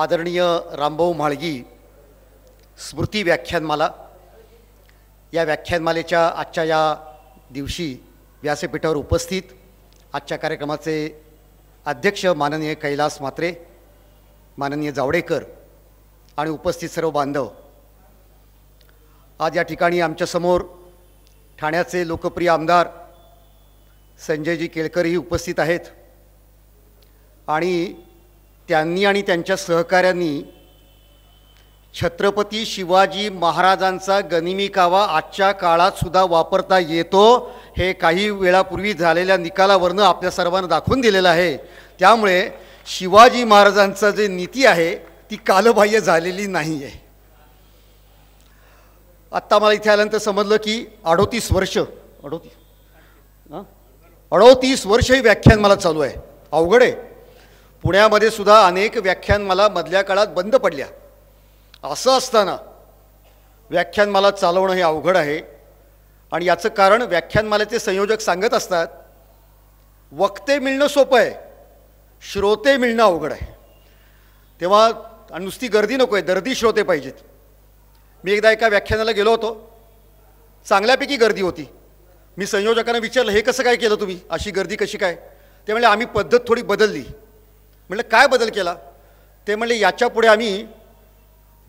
आदरणीय रामभाऊ म्हाळगी स्मृती व्याख्यानमाला या व्याख्यानमालेच्या आजच्या या दिवशी व्यासपीठावर उपस्थित आजच्या कार्यक्रमाचे अध्यक्ष माननीय कैलास मात्रे माननीय जावडेकर आणि उपस्थित सर्व बांधव आज या ठिकाणी आमच्यासमोर ठाण्याचे लोकप्रिय आमदार संजयजी केळकरही उपस्थित आहेत आणि त्यांनी आणि त्यांच्या सहकाऱ्यांनी छत्रपती शिवाजी महाराजांचा गनिमी कावा आजच्या काळात सुद्धा वापरता येतो हे काही वेळापूर्वी झालेल्या निकालावरनं आपल्या सर्वांना दाखवून दिलेलं आहे त्यामुळे शिवाजी महाराजांचं जे नीती आहे ती कालबाह्य झालेली नाही आहे आत्ता मला इथे आल्यानंतर समजलं की अडोतीस वर्ष अडोतीस अडोतीस वर्ष ही व्याख्यान मला चालू आहे अवघड आहे पुण्यामध्ये सुद्धा अनेक व्याख्यानमाला मधल्या काळात बंद पडल्या असं असताना व्याख्यानमाला चालवणं हे अवघड आहे आणि याचं कारण व्याख्यानमालाचे संयोजक सांगत असतात वक्ते मिळणं सोपं आहे श्रोते मिळणं अवघड आहे तेव्हा आणि नुसती गर्दी नको आहे दर्दी श्रोते पाहिजेत मी एकदा एका व्याख्यानाला गेलो होतो चांगल्यापैकी गर्दी होती मी संयोजकांना विचारलं हे कसं काय केलं तुम्ही अशी गर्दी कशी काय ते म्हणजे आम्ही पद्धत थोडी बदलली म्हणलं काय बदल केला ते म्हणले याच्यापुढे आम्ही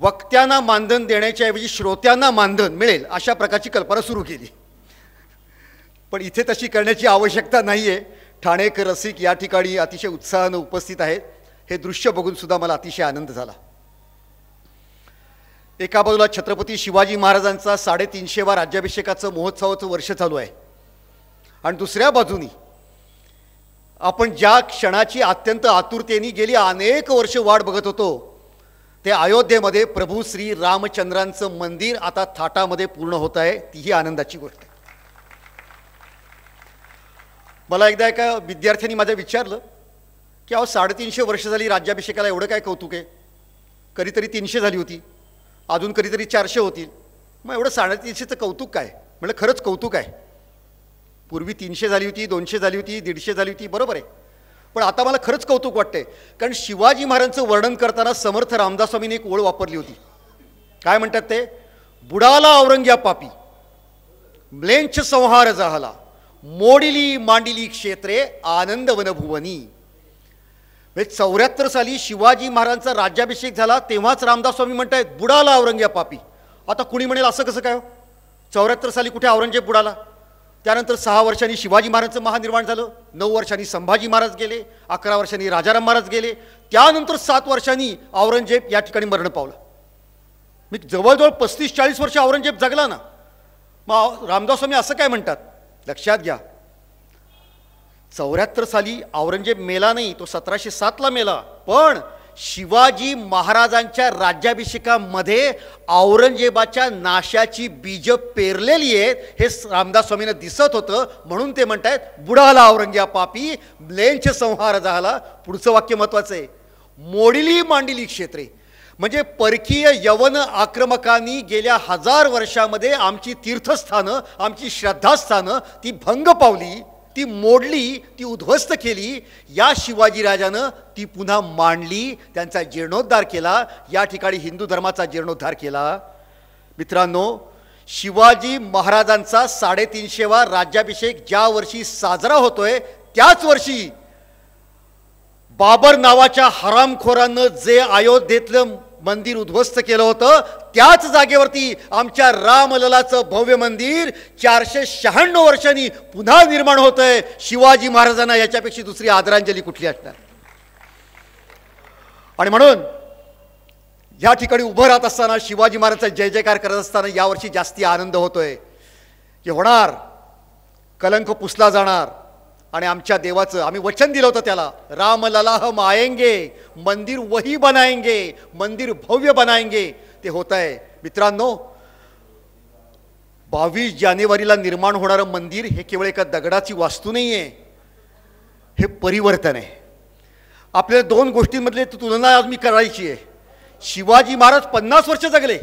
वक्त्यांना मानधन देण्याच्याऐवजी श्रोत्यांना मानधन मिळेल अशा प्रकारची कल्पना सुरू केली पण इथे तशी करण्याची आवश्यकता नाही आहे ठाणेकर रसिक या ठिकाणी अतिशय उत्साहानं उपस्थित आहेत हे दृश्य बघून सुद्धा मला अतिशय आनंद झाला एका बाजूला छत्रपती शिवाजी महाराजांचा साडेतीनशेवा राज्याभिषेकाचं महोत्सवाचं वर्ष चालू आहे आणि दुसऱ्या बाजूनी आपण ज्या क्षणाची अत्यंत आतुरतेने गेली अनेक वर्ष वाट बघत होतो ते अयोध्येमध्ये प्रभू श्री रामचंद्रांचं मंदिर आता थाटामध्ये पूर्ण होत आहे तीही आनंदाची गोष्ट आहे मला एकदा एका विद्यार्थ्यांनी माझ्या विचारलं की अहो साडेतीनशे वर्ष झाली राज्याभिषेकाला एवढं काय कौतुक आहे कधीतरी तीनशे झाली होती अजून कधीतरी चारशे होतील मग एवढं साडेतीनशेचं कौतुक काय म्हणजे खरंच कौतुक आहे पूर्वी तीनशे झाली होती दोनशे झाली होती दीडशे झाली होती बरोबर आहे पण आता मला खरंच कौतुक वाटते कारण शिवाजी महाराजांचं वर्णन करताना समर्थ स्वामींनी एक ओळ वापरली होती काय म्हणतात ते बुडाला औरंग्या पापी म्लेंच संहार झाला मोडिली मांडिली क्षेत्रे आनंद वनभुवनी म्हणजे चौऱ्याहत्तर साली शिवाजी महाराजांचा राज्याभिषेक झाला तेव्हाच रामदास स्वामी म्हणत आहेत बुडाला औरंग्या पापी आता कुणी म्हणेल असं कसं काय हो चौऱ्याहत्तर साली कुठे औरंगजेब बुडाला त्यानंतर सहा वर्षांनी शिवाजी महाराजांचं महानिर्माण झालं नऊ वर्षांनी संभाजी महाराज गेले अकरा वर्षांनी राजाराम महाराज गेले त्यानंतर सात वर्षांनी औरंगजेब या ठिकाणी मरण पावलं मी जवळजवळ पस्तीस चाळीस वर्ष औरंगजेब जगला ना मग रामदास स्वामी असं काय म्हणतात लक्षात घ्या चौऱ्याहत्तर साली औरंगजेब मेला नाही तो सतराशे सातला मेला पण शिवाजी महाराजांच्या राज्याभिषेकामध्ये औरंगजेबाच्या नाशाची बीज पेरलेली आहेत हे रामदास स्वामींना दिसत होतं म्हणून ते म्हणत आहेत बुडाला औरंगजेबा पापी लेंच संहार झाला पुढचं वाक्य महत्वाचं आहे मोडिली मांडिली क्षेत्रे म्हणजे परकीय यवन आक्रमकांनी गेल्या हजार वर्षामध्ये आमची तीर्थस्थानं आमची श्रद्धास्थानं ती भंग पावली ती मोडली ती उद्ध्वस्त केली या शिवाजी शिवाजीराजानं ती पुन्हा मांडली त्यांचा जीर्णोद्धार केला या ठिकाणी हिंदू धर्माचा जीर्णोद्धार केला मित्रांनो शिवाजी महाराजांचा साडेतीनशेवा राज्याभिषेक ज्या वर्षी साजरा होतोय त्याच वर्षी बाबर नावाच्या हरामखोरानं जे अयोध्येतलं मंदिर उद्ध्वस्त केलं होतं त्याच जागेवरती आमच्या रामललाचं भव्य मंदिर चारशे शहाण्णव वर्षांनी पुन्हा निर्माण आहे शिवाजी महाराजांना याच्यापेक्षा दुसरी आदरांजली कुठली असणार आणि म्हणून या ठिकाणी उभं राहत असताना शिवाजी महाराजांचा जय जयकार करत असताना यावर्षी जास्ती आनंद होतोय की होणार कलंक पुसला जाणार आणि आमच्या देवाचं आम्ही वचन दिलं होतं त्याला राम ललाह मायेंगे मंदिर वही बनायंगे मंदिर भव्य बनायंगे ते होत आहे मित्रांनो बावीस जानेवारीला निर्माण होणारं मंदिर हे केवळ एका दगडाची वास्तू नाही आहे हे परिवर्तन आहे आपल्याला दोन गोष्टींमधले तुलना आज मी करायची आहे शिवाजी महाराज पन्नास वर्ष जगले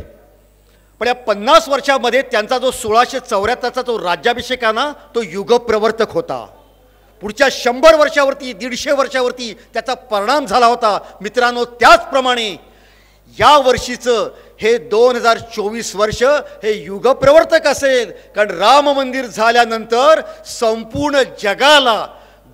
पण या पन्नास वर्षामध्ये त्यांचा जो सोळाशे चौऱ्याहत्तरचा जो राज्याभिषेक आहे ना तो युगप्रवर्तक होता पुढच्या शंभर वर्षावरती दीडशे वर्षावरती त्याचा परिणाम झाला होता मित्रांनो त्याचप्रमाणे या वर्षीचं हे दोन हजार चोवीस वर्ष हे युगप्रवर्तक असेल कारण राम मंदिर झाल्यानंतर संपूर्ण जगाला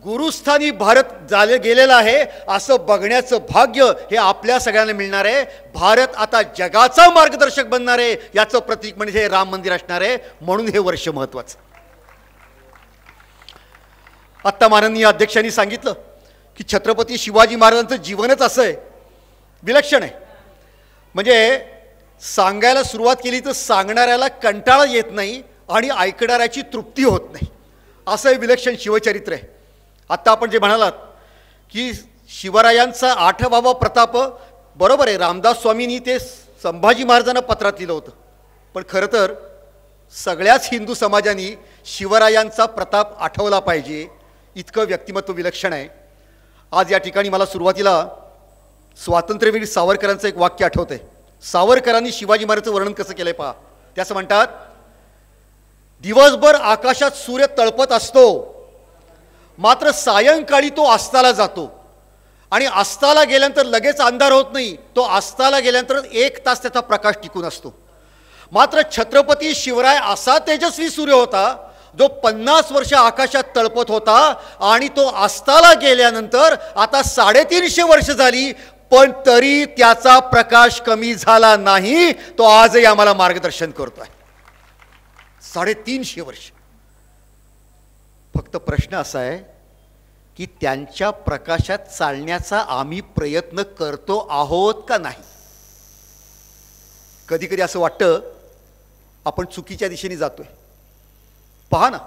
गुरुस्थानी भारत झाले गेलेलं आहे असं बघण्याचं भाग्य हे आपल्या सगळ्यांना मिळणार आहे भारत आता जगाचा मार्गदर्शक बनणार आहे याचं प्रतीक म्हणजे हे राम मंदिर असणार आहे म्हणून हे वर्ष महत्त्वाचं आत्ता माननीय अध्यक्षांनी सांगितलं की छत्रपती शिवाजी महाराजांचं जीवनच असं आहे विलक्षण आहे म्हणजे सांगायला सुरुवात केली तर सांगणाऱ्याला कंटाळा येत नाही आणि ऐकणाऱ्याची तृप्ती होत नाही असं हे विलक्षण शिवचरित्र आहे आत्ता आपण जे म्हणालात की शिवरायांचा आठवावा प्रताप बरोबर आहे रामदास स्वामींनी ते संभाजी महाराजांना पत्रात लिहिलं होतं पण खरं तर सगळ्याच हिंदू समाजाने शिवरायांचा प्रताप आठवला पाहिजे इतकं व्यक्तिमत्व विलक्षण आहे आज या ठिकाणी मला सुरुवातीला स्वातंत्र्यवीर सावरकरांचं एक वाक्य आठवत आहे सावरकरांनी शिवाजी महाराजचं वर्णन कसं केलंय पहा पहा असं म्हणतात दिवसभर आकाशात सूर्य तळपत असतो मात्र सायंकाळी तो अस्ताला जातो आणि अस्ताला गेल्यानंतर लगेच अंधार होत नाही तो अस्ताला गेल्यानंतर एक तास त्याचा प्रकाश टिकून असतो मात्र छत्रपती शिवराय असा तेजस्वी सूर्य होता जो पन्नास वर्ष आकाशात तळपत होता आणि तो अस्ताला गेल्यानंतर आता साडेतीनशे वर्ष झाली पण तरी त्याचा प्रकाश कमी झाला नाही तो आजही आम्हाला मार्गदर्शन करतोय साडेतीनशे वर्ष फक्त प्रश्न असा आहे की त्यांच्या प्रकाशात चालण्याचा आम्ही प्रयत्न करतो आहोत का नाही कधी कधी असं वाटतं आपण चुकीच्या दिशेने जातोय पहा ना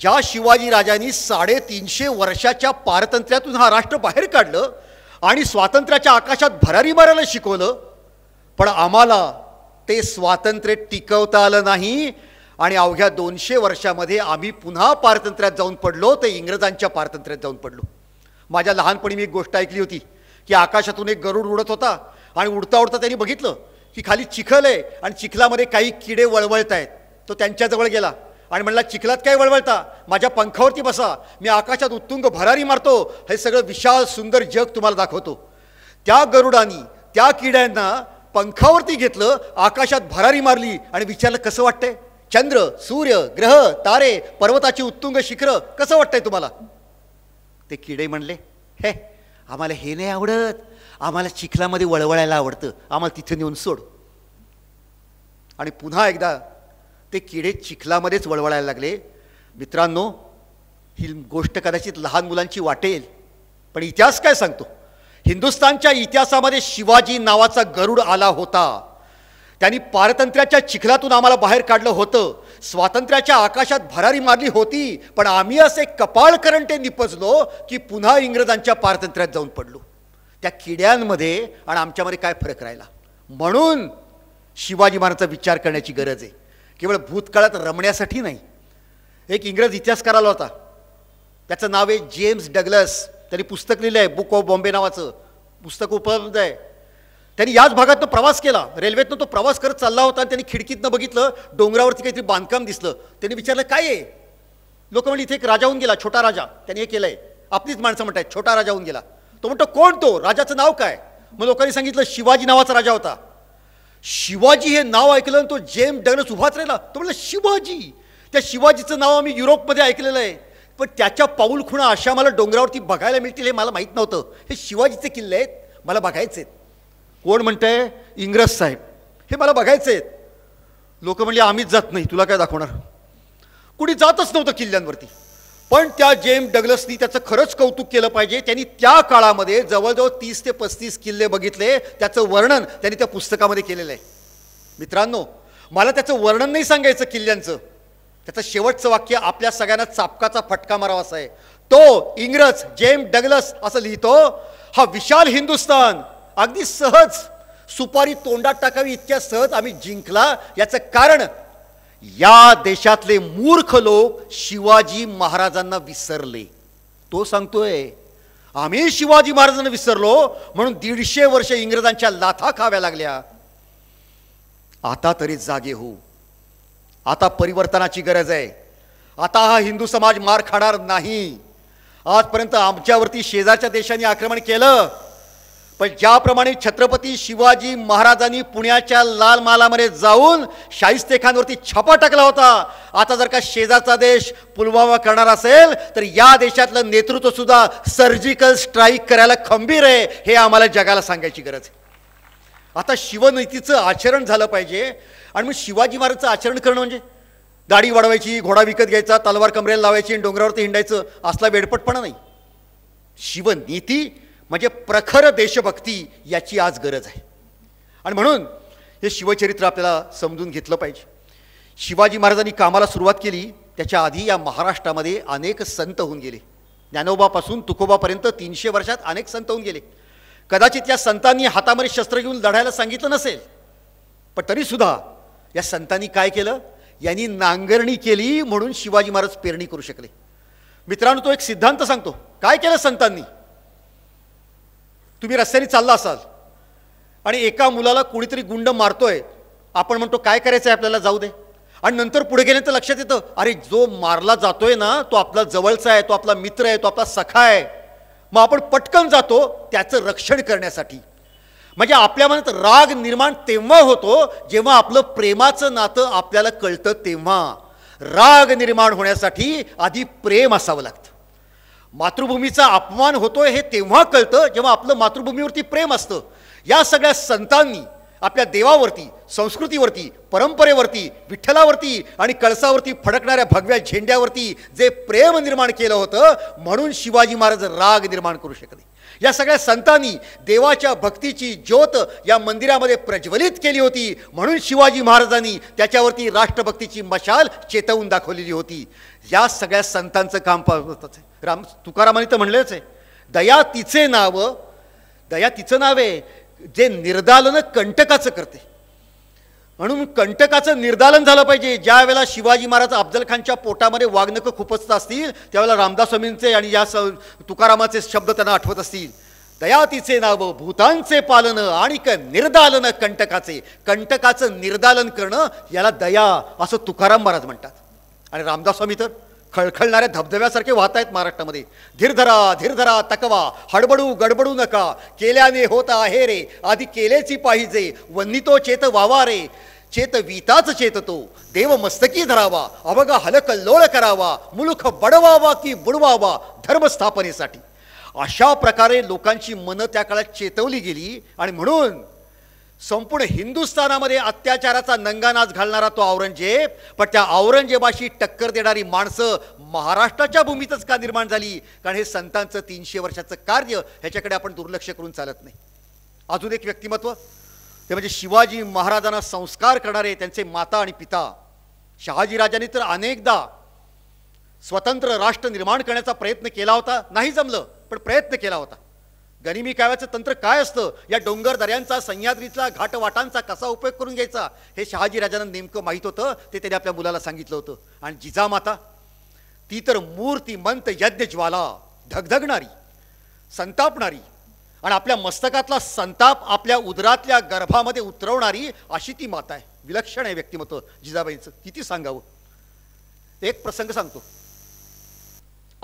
ज्या शिवाजी राजांनी साडेतीनशे वर्षाच्या पारतंत्र्यातून हा राष्ट्र बाहेर काढलं आणि स्वातंत्र्याच्या आकाशात भरारी मारायला शिकवलं पण आम्हाला ते स्वातंत्र्य टिकवता आलं नाही आणि अवघ्या दोनशे वर्षामध्ये आम्ही पुन्हा पारतंत्र्यात जाऊन पडलो ते इंग्रजांच्या पारतंत्र्यात जाऊन पडलो माझ्या लहानपणी मी एक गोष्ट ऐकली होती की आकाशातून एक गरुड उडत होता आणि उडता उडता त्यांनी बघितलं की खाली चिखल आहे आणि चिखलामध्ये काही किडे वळवळत आहेत तो त्यांच्याजवळ गेला आणि म्हणला चिखलात काय वळवळता माझ्या पंखावरती बसा मी आकाशात उत्तुंग भरारी मारतो हे सगळं विशाल सुंदर जग तुम्हाला दाखवतो त्या गरुडांनी त्या किड्यांना पंखावरती घेतलं आकाशात भरारी मारली आणि विचारलं कसं वाटतंय चंद्र सूर्य ग्रह तारे पर्वताची उत्तुंग शिखरं कसं वाटतंय तुम्हाला ते किडे म्हणले हे आम्हाला हे नाही आवडत आम्हाला चिखलामध्ये वळवळायला आवडतं आम्हाला तिथं नेऊन सोड आणि पुन्हा एकदा ते किडे चिखलामध्येच वळवळायला लागले मित्रांनो ही गोष्ट कदाचित लहान मुलांची वाटेल पण इतिहास काय सांगतो हिंदुस्तानच्या इतिहासामध्ये शिवाजी नावाचा गरुड आला होता त्यांनी पारतंत्र्याच्या चिखलातून आम्हाला बाहेर काढलं होतं स्वातंत्र्याच्या आकाशात भरारी मारली होती पण आम्ही असे कपाळ करंटे निपजलो की पुन्हा इंग्रजांच्या पारतंत्र्यात जाऊन पडलो त्या किड्यांमध्ये आणि आमच्यामध्ये काय फरक राहिला म्हणून शिवाजी महाराजांचा विचार करण्याची गरज आहे केवळ भूतकाळात रमण्यासाठी नाही एक इंग्रज इतिहासकार आला होता त्याचं नाव आहे जेम्स डगलस त्यांनी पुस्तक लिहिलं आहे बुक ऑफ बॉम्बे नावाचं पुस्तक उपलब्ध आहे त्यांनी याच भागातनं प्रवास केला रेल्वेतनं तो प्रवास करत चालला होता आणि त्यांनी खिडकीतनं बघितलं डोंगरावरती काहीतरी बांधकाम दिसलं त्यांनी विचारलं काय आहे लोक म्हणजे इथे एक राजा होऊन गेला छोटा राजा त्यांनी हे केलं आहे आपलीच माणसं म्हणतात छोटा राजा होऊन गेला तो म्हणतो कोण तो राजाचं नाव काय मग लोकांनी सांगितलं शिवाजी नावाचा राजा होता शिवाजी हे नाव ऐकलं तो जेम डगनस उभाच राहिला तो म्हटलं शिवाजी त्या शिवाजीचं नाव आम्ही युरोपमध्ये ऐकलेलं आहे पण त्याच्या पाऊल खुणा अशा मला डोंगरावरती बघायला मिळतील हे मला माहीत नव्हतं हे शिवाजीचे किल्ले आहेत मला बघायचे आहेत कोण म्हणतंय इंग्रज साहेब हे मला बघायचं आहेत लोक म्हणले आम्हीच जात नाही तुला काय दाखवणार कुणी जातच नव्हतं किल्ल्यांवरती पण त्या जेम डगलसनी त्याचं खरंच कौतुक केलं पाहिजे त्यांनी त्या काळामध्ये जवळजवळ तीस ते पस्तीस किल्ले बघितले त्याचं वर्णन त्यांनी त्या पुस्तकामध्ये केलेलं आहे मित्रांनो मला त्याचं वर्णन नाही सांगायचं किल्ल्यांचं त्याचं शेवटचं वाक्य आपल्या सगळ्यांना चापकाचा फटका मारावा असा आहे तो इंग्रज जेम डगलस असं लिहितो हा विशाल हिंदुस्तान अगदी सहज सुपारी तोंडात टाकावी इतक्या सहज आम्ही जिंकला याचं कारण या देशातले मूर्ख लोक शिवाजी महाराजांना विसरले तो सांगतोय आम्ही शिवाजी महाराजांना विसरलो म्हणून दीडशे वर्ष इंग्रजांच्या लाथा खाव्या लागल्या आता तरी जागे हो आता परिवर्तनाची गरज आहे आता हा हिंदू समाज मार खाणार नाही आजपर्यंत आमच्यावरती शेजारच्या देशांनी आक्रमण केलं पण ज्याप्रमाणे छत्रपती शिवाजी महाराजांनी पुण्याच्या लाल मालामध्ये जाऊन शाहिस्तेखांवरती छापा टाकला होता आता जर का शेजारचा देश पुलवामा करणार असेल तर या देशातलं नेतृत्व सुद्धा सर्जिकल स्ट्राईक करायला खंबीर आहे हे आम्हाला जगाला सांगायची गरज आहे आता शिवनीतीचं आचरण झालं पाहिजे आणि मग शिवाजी महाराजचं आचरण करणं म्हणजे दाढी वाढवायची घोडा विकत घ्यायचा तलवार कमरेला लावायची आणि डोंगरावरती हिंडायचं असला वेडपटपणा नाही शिवनीती म्हणजे प्रखर देशभक्ती याची आज गरज आहे आणि म्हणून हे शिवचरित्र आपल्याला समजून घेतलं पाहिजे शिवाजी महाराजांनी कामाला सुरुवात केली त्याच्या आधी या महाराष्ट्रामध्ये अनेक संत होऊन गेले ज्ञानोबापासून तुकोबापर्यंत तीनशे वर्षात अनेक संत होऊन गेले कदाचित या संतांनी हातामध्ये शस्त्र घेऊन लढायला सांगितलं नसेल पण तरीसुद्धा या संतांनी काय केलं यांनी नांगरणी केली म्हणून शिवाजी महाराज पेरणी करू शकले मित्रांनो तो एक सिद्धांत सांगतो काय केलं संतांनी तुम्ही रस्त्याने चालला असाल आणि एका मुलाला कोणीतरी गुंड मारतोय आपण म्हणतो काय करायचं आहे आपल्याला जाऊ दे आणि नंतर पुढे तर लक्षात येतं अरे जो मारला जातोय ना तो आपला जवळचा आहे तो आपला मित्र आहे तो आपला सखा आहे मग आपण पटकन जातो त्याचं रक्षण करण्यासाठी म्हणजे आपल्या मनात राग निर्माण तेव्हा होतो जेव्हा आपलं प्रेमाचं नातं आपल्याला कळतं तेव्हा राग निर्माण होण्यासाठी आधी प्रेम असावं लागतं मातृभूमीचा अपमान होतोय हे तेव्हा कळतं जेव्हा आपलं मातृभूमीवरती प्रेम असतं या सगळ्या संतांनी आपल्या देवावरती संस्कृतीवरती परंपरेवरती विठ्ठलावरती आणि कळसावरती फडकणाऱ्या भगव्या झेंड्यावरती जे प्रेम निर्माण केलं होतं म्हणून शिवाजी महाराज राग निर्माण करू शकले या सगळ्या संतांनी देवाच्या भक्तीची ज्योत या मंदिरामध्ये प्रज्वलित केली होती म्हणून शिवाजी महाराजांनी त्याच्यावरती राष्ट्रभक्तीची मशाल चेतवून दाखवलेली होती या सगळ्या संतांचं काम पाहतच राम तुकारामाने तर म्हणलंच आहे दया तिचे नाव दया तिचं नाव आहे जे निर्दालन कंटकाचं करते म्हणून कंटकाचं निर्दालन झालं पाहिजे ज्या वेळेला शिवाजी महाराज अफजल खानच्या पोटामध्ये वागणकं खूपच असतील त्यावेळेला स्वामींचे आणि या स तुकारामाचे शब्द त्यांना आठवत असतील दया तिचे नाव भूतांचे पालन आणि क निर्दालन कंटकाचे कंटकाचं निर्दालन करणं याला दया असं तुकाराम महाराज म्हणतात आणि रामदास स्वामी तर खळखळणाऱ्या धबधब्यासारखे वाहत आहेत महाराष्ट्रामध्ये धीरधरा धीरधरा तकवा हडबडू गडबडू नका केल्याने होता आहे रे आधी केलेची पाहिजे वन्नितो चेत वावा रे चेतवीताच चेततो देव मस्तकी धरावा हलक हलकल्लोळ करावा मुलुख बडवावा की बुडवावा धर्मस्थापनेसाठी अशा प्रकारे लोकांची मनं त्या काळात चेतवली गेली आणि म्हणून संपूर्ण हिंदुस्थानामध्ये अत्याचाराचा नंगानाच घालणारा तो औरंगजेब पण त्या औरंगजेबाशी टक्कर देणारी माणसं महाराष्ट्राच्या भूमीतच का निर्माण झाली कारण हे संतांचं तीनशे वर्षाचं कार्य ह्याच्याकडे आपण दुर्लक्ष करून चालत नाही अजून एक व्यक्तिमत्व ते म्हणजे शिवाजी महाराजांना संस्कार करणारे त्यांचे माता आणि पिता शहाजीराजांनी तर अनेकदा स्वतंत्र राष्ट्र निर्माण करण्याचा प्रयत्न केला होता नाही जमलं पण प्रयत्न केला होता गनिमी काव्याचं तंत्र काय असतं या डोंगर दऱ्यांचा सह्याद्रीचा घाटवाटांचा कसा उपयोग करून घ्यायचा हे शहाजीराजांना नेमकं माहीत होतं ते त्याने आपल्या मुलाला सांगितलं होतं आणि जिजामाता ती तर मूर्ती यज्ञ ज्वाला धगधगणारी संतापणारी आणि आपल्या मस्तकातला संताप आपल्या उदरातल्या गर्भामध्ये उतरवणारी अशी ती माता आहे विलक्षण आहे व्यक्तिमत्व जिजाबाईंचं किती सांगावं एक प्रसंग सांगतो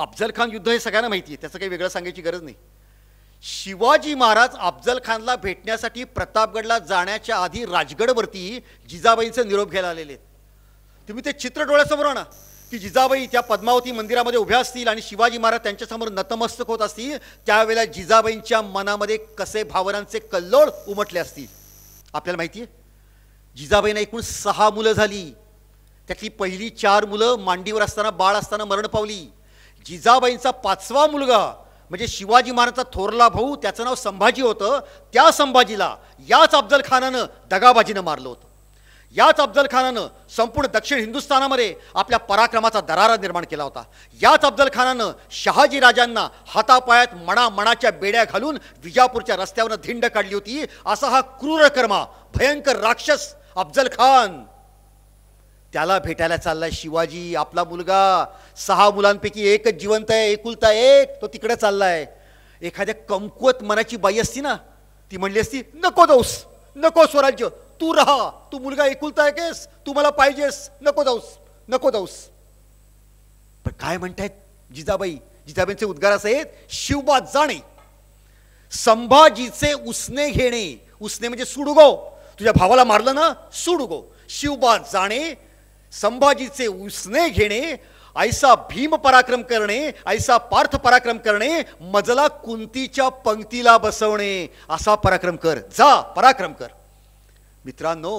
अफजल खान युद्ध हे सगळ्यांना माहिती आहे त्याचं काही वेगळं सांगायची गरज नाही शिवाजी महाराज अफजल खानला भेटण्यासाठी प्रतापगडला जाण्याच्या आधी राजगडवरती जिजाबाईंचे निरोप घ्यायला आलेले आहेत तुम्ही ते चित्र डोळ्यासमोर आणा की जिजाबाई त्या पद्मावती मंदिरामध्ये उभ्या असतील आणि शिवाजी महाराज त्यांच्यासमोर नतमस्तक होत असतील त्यावेळेला जिजाबाईंच्या मनामध्ये कसे भावनांचे कल्लोळ उमटले असतील आपल्याला माहिती आहे जिजाबाईंना एकूण सहा मुलं झाली त्यातली पहिली चार मुलं मांडीवर असताना बाळ असताना मरण पावली जिजाबाईंचा पाचवा मुलगा म्हणजे शिवाजी महाराजचा थोरला भाऊ त्याचं नाव संभाजी होतं त्या संभाजीला याच अफजल खानानं दगाबाजीनं मारलं होतं याच अफजल खानानं संपूर्ण दक्षिण हिंदुस्थानामध्ये आपल्या पराक्रमाचा दरारा निर्माण केला होता याच अफजल खानानं शहाजी राजांना हातापायात मणामणाच्या बेड्या घालून विजापूरच्या रस्त्यावर धिंड काढली होती असा हा क्रूरकर्मा भयंकर राक्षस अफजल खान त्याला भेटायला चाललाय शिवाजी आपला मुलगा सहा मुलांपैकी एकच जिवंत आहे एकुलता एक तो तिकडे चाललाय एखाद्या कमकुवत मनाची बाई असती ना ती म्हणली असती नको जाऊस नको स्वराज्य तू राहा तू मुलगा एकुलता ऐकेस तू मला पाहिजेस नको जाऊस नको जाऊस पण काय म्हणतायत जिजाबाई जिजाबाईंचे उद्गार असे आहेत शिवबा जाणे संभाजीचे उसने घेणे उसने म्हणजे सुडुगो तुझ्या भावाला मारलं ना सुडुगो शिवबा जाणे संभाजीचे उसने घेणे ऐसा भीम पराक्रम करणे ऐसा पार्थ पराक्रम करणे मजला कुंतीच्या पंक्तीला बसवणे असा पराक्रम कर जा पराक्रम कर मित्रांनो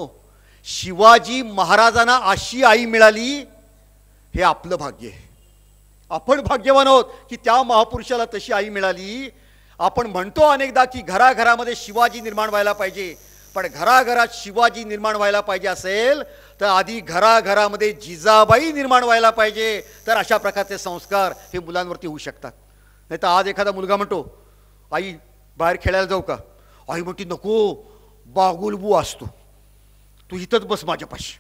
शिवाजी महाराजांना अशी आई मिळाली हे आपलं भाग्य आहे आपण भाग्यवान आहोत की त्या महापुरुषाला तशी आई मिळाली आपण म्हणतो अनेकदा की घराघरामध्ये शिवाजी निर्माण व्हायला पाहिजे पण घराघरात शिवाजी निर्माण व्हायला पाहिजे असेल तर आधी घराघरामध्ये जिजाबाई निर्माण व्हायला पाहिजे तर अशा प्रकारचे संस्कार हे मुलांवरती होऊ शकतात नाही तर आज एखादा मुलगा म्हणतो आई बाहेर खेळायला जाऊ का आई म्हणती नको बागुलबू असतो तू इथंच बस माझ्यापाशी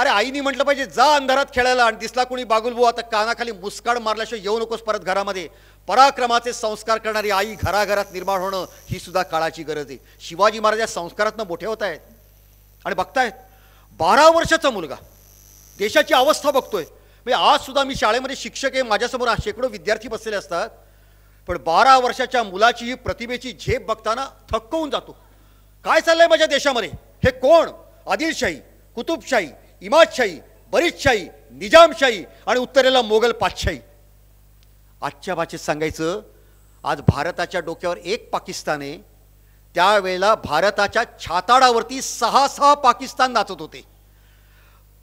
अरे आईने म्हटलं पाहिजे जा अंधारात खेळायला आणि दिसला कोणी बागुलबू आता कानाखाली मुस्काड मारल्याशिवाय येऊ नकोस परत घरामध्ये पराक्रमाचे संस्कार करणारी आई घराघरात निर्माण होणं ही सुद्धा काळाची गरज आहे शिवाजी महाराज या संस्कारातनं मोठे होत आहेत आणि बघतायत बारा वर्षाचा मुलगा देशाची अवस्था बघतोय म्हणजे आज सुद्धा मी शाळेमध्ये शिक्षक आहे माझ्यासमोर शेकडो विद्यार्थी बसलेले असतात पण बारा वर्षाच्या मुलाची ही प्रतिभेची झेप बघताना थक्क होऊन जातो काय चाललंय माझ्या देशामध्ये हे कोण आदिलशाही कुतुबशाही इमादशाही बरीचशाही निजामशाही आणि उत्तरेला मोगल पाचशाही आजच्या भाषेत सांगायचं आज भारताच्या डोक्यावर एक पाकिस्तान आहे त्यावेळेला भारताच्या छाताडावरती सहा सहा पाकिस्तान नाचत होते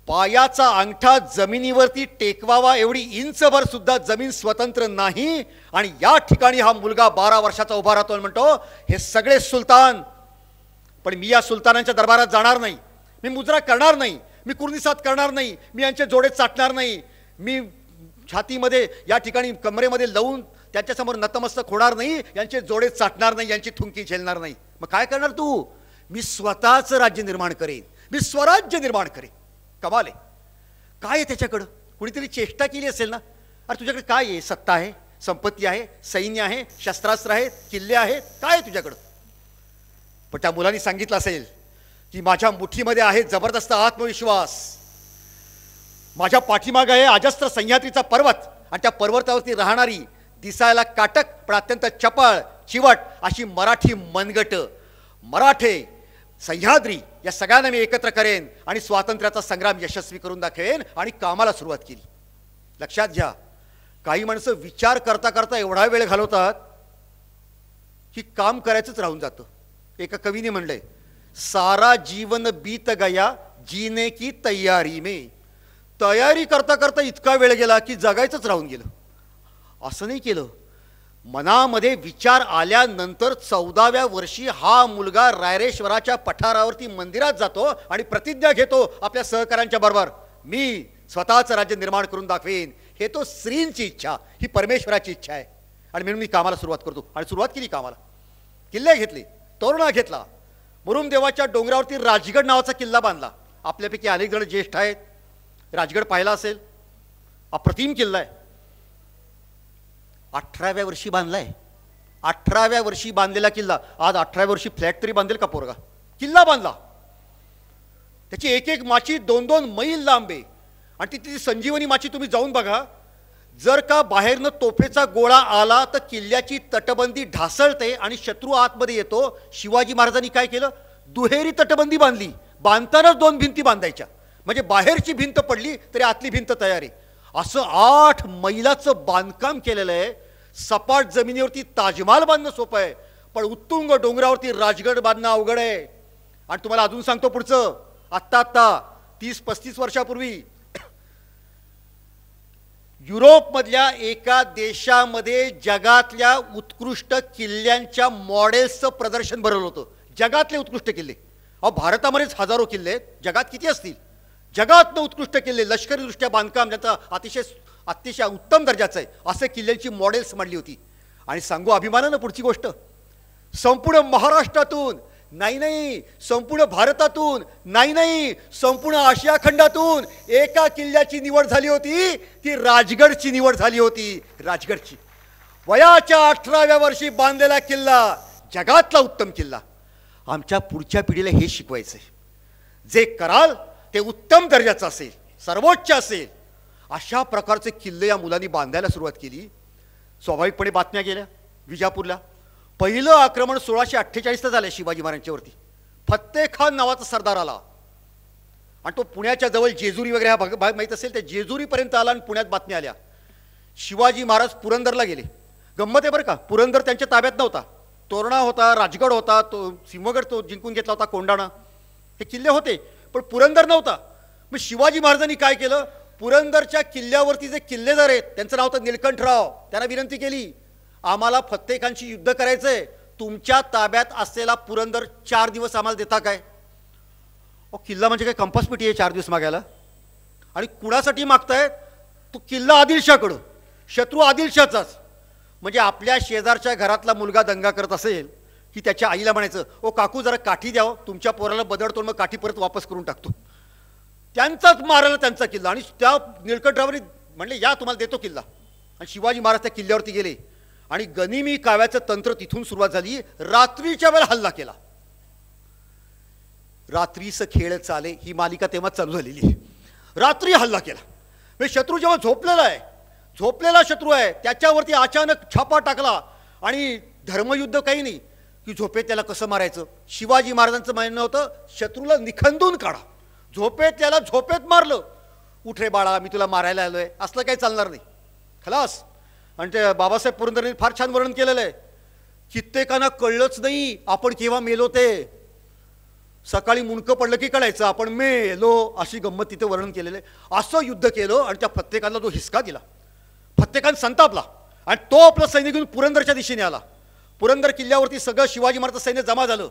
पायाचा अंगठा जमिनीवरती टेकवावा एवढी इंचभर सुद्धा जमीन स्वतंत्र नाही आणि या ठिकाणी हा मुलगा बारा वर्षाचा उभा राहतो म्हणतो हे सगळे सुलतान पण मी या सुलतानांच्या दरबारात जाणार नाही मी मुजरा करणार नाही मी कुर्निसात करणार नाही मी यांचे जोडे चाटणार नाही मी छातीमध्ये या ठिकाणी कमरेमध्ये लावून त्यांच्यासमोर नतमस्तक होणार नाही यांचे जोडे चाटणार नाही यांची थुंकी झेलणार नाही मग काय करणार तू मी स्वतःचं राज्य निर्माण करेन मी स्वराज्य निर्माण करेन कमाल आहे काय आहे त्याच्याकडं कुणीतरी चेष्टा केली असेल ना अरे तुझ्याकडे काय आहे सत्ता आहे संपत्ती आहे सैन्य आहे शस्त्रास्त्र आहे किल्ले आहेत काय आहे तुझ्याकडं पण त्या मुलांनी सांगितलं असेल की माझ्या मुठीमध्ये आहे जबरदस्त आत्मविश्वास माझ्या पाठीमागं आहे अजस्त्र सह्याद्रीचा पर्वत आणि त्या पर्वतावरती राहणारी दिसायला काटक पण अत्यंत चपळ चिवट अशी मराठी मनगट मराठे सह्याद्री या सगळ्यांना मी एकत्र करेन आणि स्वातंत्र्याचा संग्राम यशस्वी करून दाखवेन आणि कामाला सुरुवात केली लक्षात घ्या काही माणसं विचार करता करता एवढा वेळ घालवतात की काम करायचंच राहून जातं एका कवीने म्हणलंय सारा जीवन बीत गया जीने की तयारी मे तयारी करता करता इतका वेळ गेला की जगायचंच राहून गेलं असं नाही केलं मनामध्ये विचार आल्यानंतर चौदाव्या वर्षी हा मुलगा रायरेश्वराच्या पठारावरती मंदिरात जातो आणि प्रतिज्ञा घेतो आपल्या सहकाऱ्यांच्या बरोबर मी स्वतःचं राज्य निर्माण करून दाखवेन हे तो स्त्रींची इच्छा ही परमेश्वराची इच्छा आहे आणि म्हणून मी कामाला सुरुवात करतो आणि सुरुवात केली कामाला किल्ले घेतले तोरणा घेतला मुरुमदेवाच्या डोंगरावरती राजगड नावाचा किल्ला बांधला आपल्यापैकी अनेक जण ज्येष्ठ आहेत राजगड पाहिला असेल अप्रतिम किल्ला आहे अठराव्या वर्षी बांधला आहे अठराव्या वर्षी बांधलेला किल्ला आज अठराव्या वर्षी फ्लॅट तरी बांधेल का पोरगा किल्ला बांधला त्याची एक एक माची दोन दोन मैल लांबे आणि ती तिथे संजीवनी माची तुम्ही जाऊन बघा जर का बाहेरनं तोफेचा गोळा आला तर किल्ल्याची तटबंदी ढासळते आणि शत्रू आतमध्ये येतो शिवाजी महाराजांनी काय केलं दुहेरी तटबंदी बांधली बांधतानाच दोन भिंती बांधायच्या म्हणजे बाहेरची भिंत पडली तरी आतली भिंत तयार आहे असं आठ मैलाचं बांधकाम केलेलं आहे सपाट जमिनीवरती ताजमहाल बांधणं सोपं आहे पण उत्तुंग डोंगरावरती राजगड बांधणं अवघड आहे आणि तुम्हाला अजून सांगतो पुढचं आत्ता आत्ता तीस पस्तीस वर्षापूर्वी युरोपमधल्या एका देशामध्ये जगातल्या उत्कृष्ट किल्ल्यांच्या मॉडेल्सचं प्रदर्शन भरवलं होतं जगातले उत्कृष्ट किल्ले अहो भारतामध्येच हजारो किल्ले जगात किती असतील जगातनं उत्कृष्ट किल्ले लष्करीदृष्ट्या बांधकाम ज्याचा अतिशय अतिशय उत्तम दर्जाचं आहे असे किल्ल्यांची मॉडेल्स मांडली होती आणि सांगू अभिमानानं पुढची गोष्ट संपूर्ण महाराष्ट्रातून नाही नाही संपूर्ण भारतातून नाही नाही संपूर्ण आशिया खंडातून एका किल्ल्याची निवड झाली होती ती राजगडची निवड झाली होती राजगडची वयाच्या अठराव्या वर्षी बांधलेला किल्ला जगातला उत्तम किल्ला आमच्या पुढच्या पिढीला हे शिकवायचं जे कराल ते उत्तम दर्जाचं असेल सर्वोच्च असेल अशा प्रकारचे किल्ले या मुलांनी बांधायला सुरुवात केली स्वाभाविकपणे बातम्या गेल्या विजापूरला पहिलं आक्रमण सोळाशे अठ्ठेचाळीसला झालं शिवाजी महाराजांच्यावरती फत्ते खान नावाचा सरदार आला आणि तो पुण्याच्या जवळ जेजुरी वगैरे हा भाग माहीत असेल त्या जेजुरीपर्यंत आला आणि पुण्यात बातम्या आल्या शिवाजी महाराज पुरंदरला गेले गंमत आहे बरं का पुरंदर त्यांच्या ताब्यात नव्हता तोरणा होता राजगड होता तो सिंहगड तो जिंकून घेतला होता कोंडाणा हे किल्ले होते पण पुरंदर नव्हता मग शिवाजी महाराजांनी काय केलं पुरंदरच्या किल्ल्यावरती जे किल्लेदार आहेत त्यांचं नाव होतं निलकंठराव त्यांना विनंती केली आम्हाला फत्ते युद्ध करायचं आहे तुमच्या ताब्यात असलेला पुरंदर चार दिवस आम्हाला देता काय ओ किल्ला म्हणजे काय कंपास पेटी आहे चार दिवस मागायला आणि कुणासाठी मागताय तो किल्ला आदिलशाकडं शत्रू आदिलशाचाच म्हणजे आपल्या शेजारच्या घरातला मुलगा दंगा करत असेल की त्याच्या आईला म्हणायचं ओ काकू जरा काठी द्यावं हो. तुमच्या पोराला बदडतो मग काठी परत वापस करून टाकतो त्यांचाच मारायला त्यांचा किल्ला आणि त्या निळकटरावरी म्हणले या तुम्हाला देतो किल्ला आणि शिवाजी महाराज त्या किल्ल्यावरती गेले आणि गनिमी काव्याचं तंत्र तिथून सुरुवात झाली रात्रीच्या वेळेला हल्ला केला रात्रीचं खेळ चाले ही मालिका तेव्हा चालू झालेली रात्री हल्ला केला म्हणजे शत्रू जेव्हा झोपलेला आहे झोपलेला शत्रू आहे त्याच्यावरती अचानक छापा टाकला आणि धर्मयुद्ध काही नाही की झोपेत त्याला कसं मारायचं शिवाजी महाराजांचं म्हणणं होतं शत्रूला निखंदून काढा झोपेत त्याला झोपेत मारलं उठे बाळा मी तुला मारायला आलोय असलं काही चालणार नाही खलास आणि ते बाबासाहेब पुरंदरेंनी फार छान वर्णन केलेलं आहे कित्येकांना कळलंच नाही आपण केव्हा मेलो ते सकाळी मुंडकं पडलं की कळायचं आपण मेलो अशी गंमत तिथे वर्णन केलेलं आहे असं युद्ध केलं आणि त्या प्रत्येकाला तो हिसका दिला प्रत्येकानं संतापला आणि तो आपलं सैन्य घेऊन पुरंदरच्या दिशेने आला पुरंदर किल्ल्यावरती सगळं शिवाजी महाराजचं सैन्य जमा झालं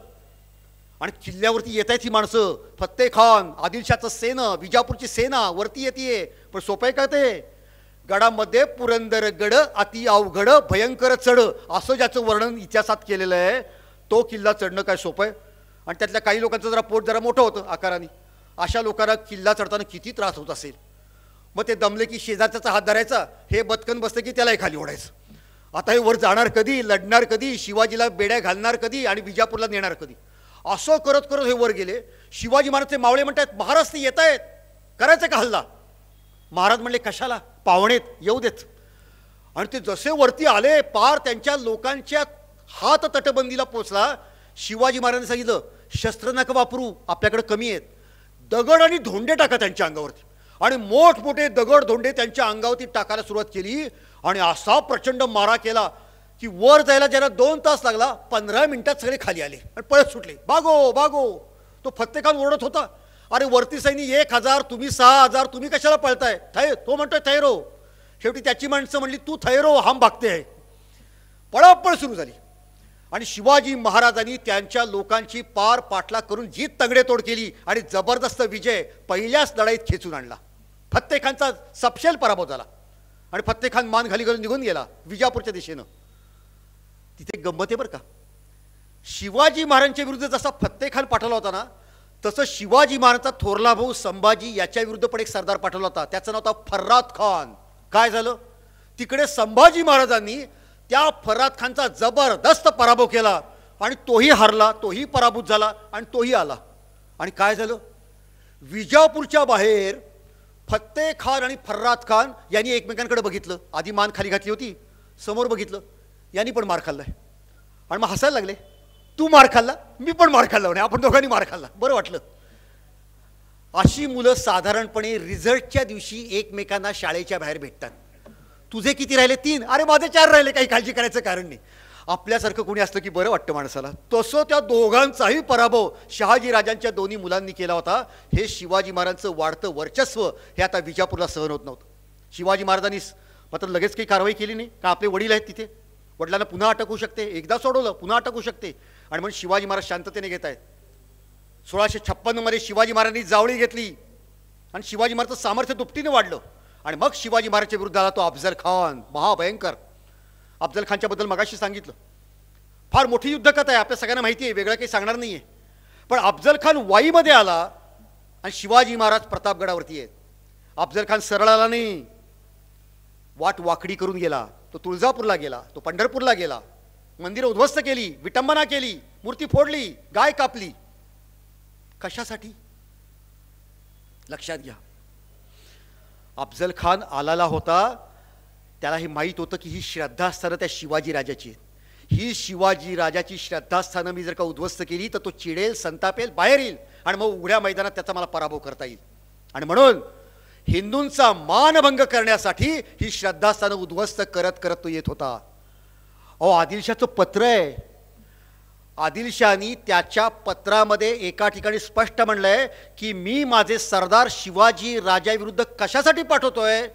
आणि किल्ल्यावरती येत आहेत ही माणसं फत्ते खान आदिलशाहचं सेना विजापूरची सेना वरती येते पण सोपं आहे का ते गडामध्ये पुरंदर गड अति अवघड भयंकर चढ असं ज्याचं वर्णन इतिहासात केलेलं आहे तो किल्ला चढणं काय सोपं आहे आणि त्यातल्या काही लोकांचं जरा पोट जरा मोठं होतं आकाराने अशा लोकांना किल्ला चढताना किती त्रास होत असेल मग ते दमले की शेजारच्याचा हात धरायचा हे बदकन बसतं की त्यालाही खाली ओढायचं आता हे वर जाणार कधी लढणार कधी शिवाजीला बेड्या घालणार कधी आणि विजापूरला नेणार कधी असं करत करत हे वर गेले शिवाजी महाराजचे मावळे म्हणतात महाराज ते येत आहेत करायचं का हल्ला महाराज म्हणले कशाला पाहुणेत येऊ देत आणि ते जसे वरती आले पार त्यांच्या लोकांच्या हात तटबंदीला पोचला शिवाजी महाराजांनी सांगितलं शस्त्र नका वापरू आपल्याकडे कमी आहेत दगड आणि धोंडे टाका त्यांच्या अंगावरती आणि मोठमोठे दगड धोंडे त्यांच्या अंगावरती टाकायला सुरुवात केली आणि असा प्रचंड मारा केला की वर जायला ज्याला दोन तास लागला पंधरा मिनिटात सगळे खाली आले आणि पळत सुटले बागो बागो तो फत्तेखान ओरडत होता अरे वरती सैनी एक हजार तुम्ही सहा हजार तुम्ही कशाला पळताय थै तो म्हणतोय थैरो शेवटी त्याची माणसं म्हणली तू थैरो हम भागते आहे पळापळ सुरू झाली आणि शिवाजी महाराजांनी त्यांच्या लोकांची पार पाठला करून जी तगडे तोड केली आणि जबरदस्त विजय पहिल्याच लढाईत खेचून आणला फत्तेखानचा सपशेल पराभव झाला आणि फत्तेखान मान खाली घालून निघून गेला विजापूरच्या दिशेनं तिथे गंमत आहे बरं का शिवाजी महाराजांच्या विरुद्ध जसा फत्तेखान पाठवला होता ना तसं शिवाजी महाराजचा थोरला भाऊ संभाजी याच्या विरुद्ध पण एक सरदार पाठवला होता त्याचं नाव होता फर्राद खान काय झालं तिकडे संभाजी महाराजांनी त्या फर्राद खानचा जबरदस्त पराभव केला आणि तोही हरला तोही पराभूत झाला आणि तोही आला आणि काय झालं विजापूरच्या बाहेर फत्ते खान आणि फर्राद खान यांनी एकमेकांकडे बघितलं आधी मान खाली घातली होती समोर बघितलं यांनी पण मार खाल्लाय आणि मग हसायला लागले तू मार खाल्ला मी पण मार खाल्ला म्हणे आपण दोघांनी मार खाल्ला बरं वाटलं अशी मुलं साधारणपणे रिझल्टच्या दिवशी एकमेकांना शाळेच्या बाहेर भेटतात तुझे किती राहिले तीन अरे माझे चार राहिले काही काळजी करायचं कारण नाही आपल्यासारखं कोणी असतं की बरं वाटतं माणसाला तसं त्या दोघांचाही पराभव शहाजी राजांच्या दोन्ही मुलांनी केला होता हे शिवाजी महाराजांचं वाढतं वर्चस्व हे आता विजापूरला सहन होत नव्हतं शिवाजी महाराजांनी मात्र लगेच काही कारवाई केली नाही का आपले वडील आहेत तिथे वडिलांना पुन्हा अटक होऊ शकते एकदा सोडवलं पुन्हा अटक होऊ शकते आणि म्हणून शिवाजी महाराज शांततेने घेत आहेत सोळाशे छप्पन्नमध्ये शिवाजी महाराजांनी जावळी घेतली आणि शिवाजी महाराजचं सामर्थ्य दुपटीने वाढलं आणि मग शिवाजी महाराजच्या विरुद्ध आला तो अफजल खान महाभयंकर अफजल खानच्याबद्दल मगाशी सांगितलं फार मोठी युद्धकथा आहे आपल्या सगळ्यांना माहिती आहे वेगळं काही सांगणार नाही आहे पण अफजल खान वाईमध्ये आला आणि शिवाजी महाराज प्रतापगडावरती आहेत अफजल खान सरळ आला नाही वाट वाकडी करून गेला तो तुळजापूरला गेला तो पंढरपूरला गेला मंदिर उद्ध्वस्त केली विटंबना केली मूर्ती फोडली गाय कापली कशासाठी लक्षात घ्या अफजल खान आलाला होता त्याला हे माहीत होतं की ही श्रद्धास्थानं त्या शिवाजी राजाची ही शिवाजी राजाची श्रद्धास्थानं मी जर का उद्ध्वस्त केली तर तो चिडेल संतापेल बाहेर येईल आणि मग उघड्या मैदानात त्याचा मला पराभव करता येईल आणि म्हणून हिंदूंचा मानभंग करण्यासाठी ही श्रद्धास्थानं उद्ध्वस्त करत करत तो येत होता अहो आदिलशाचं पत्र आहे आदिलशानी त्याच्या पत्रामध्ये एका ठिकाणी स्पष्ट म्हणलं आहे की मी माझे सरदार शिवाजी राजाविरुद्ध कशासाठी पाठवतोय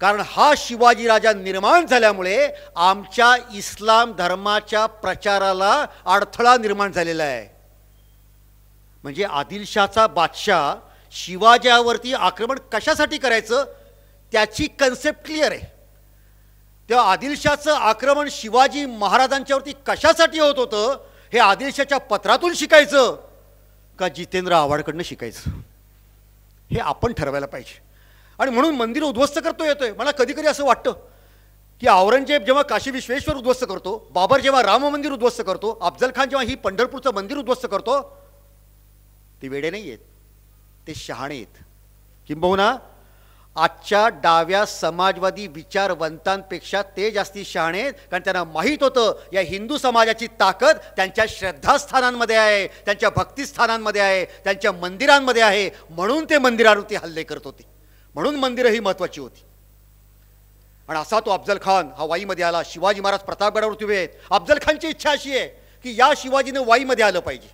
कारण हा शिवाजी राजा निर्माण झाल्यामुळे आमच्या इस्लाम धर्माच्या प्रचाराला अडथळा निर्माण झालेला आहे म्हणजे आदिलशाचा बादशाह शिवाजावरती आक्रमण कशासाठी करायचं त्याची कन्सेप्ट क्लिअर आहे त्या आदिलशाचं आक्रमण शिवाजी महाराजांच्यावरती कशासाठी होत होतं हे आदिलशाच्या पत्रातून शिकायचं का जितेंद्र आव्हाडकडनं शिकायचं हे आपण ठरवायला पाहिजे आणि म्हणून मंदिर उद्ध्वस्त करतो येतोय मला कधी कधी असं वाटतं की औरंगजेब जेव्हा काशी विश्वेश्वर उद्ध्वस्त करतो बाबर जेव्हा राम मंदिर उद्ध्वस्त करतो अफजल खान जेव्हा ही पंढरपूरचं मंदिर उद्ध्वस्त करतो ते वेडे नाही आहेत ते शहाणे आहेत किंबहुना आजच्या डाव्या समाजवादी विचारवंतांपेक्षा ते जास्ती शहाणे कारण त्यांना माहीत होतं या हिंदू समाजाची ताकद त्यांच्या श्रद्धास्थानांमध्ये आहे त्यांच्या भक्तिस्थानांमध्ये आहे त्यांच्या मंदिरांमध्ये आहे म्हणून ते मंदिरावरती हल्ले करत होते म्हणून मंदिरं ही महत्त्वाची होती आणि असा तो अफजल खान हा वाईमध्ये आला शिवाजी महाराज प्रतापगडावरती उभे अफजल खानची इच्छा अशी आहे की या शिवाजीनं वाईमध्ये आलं पाहिजे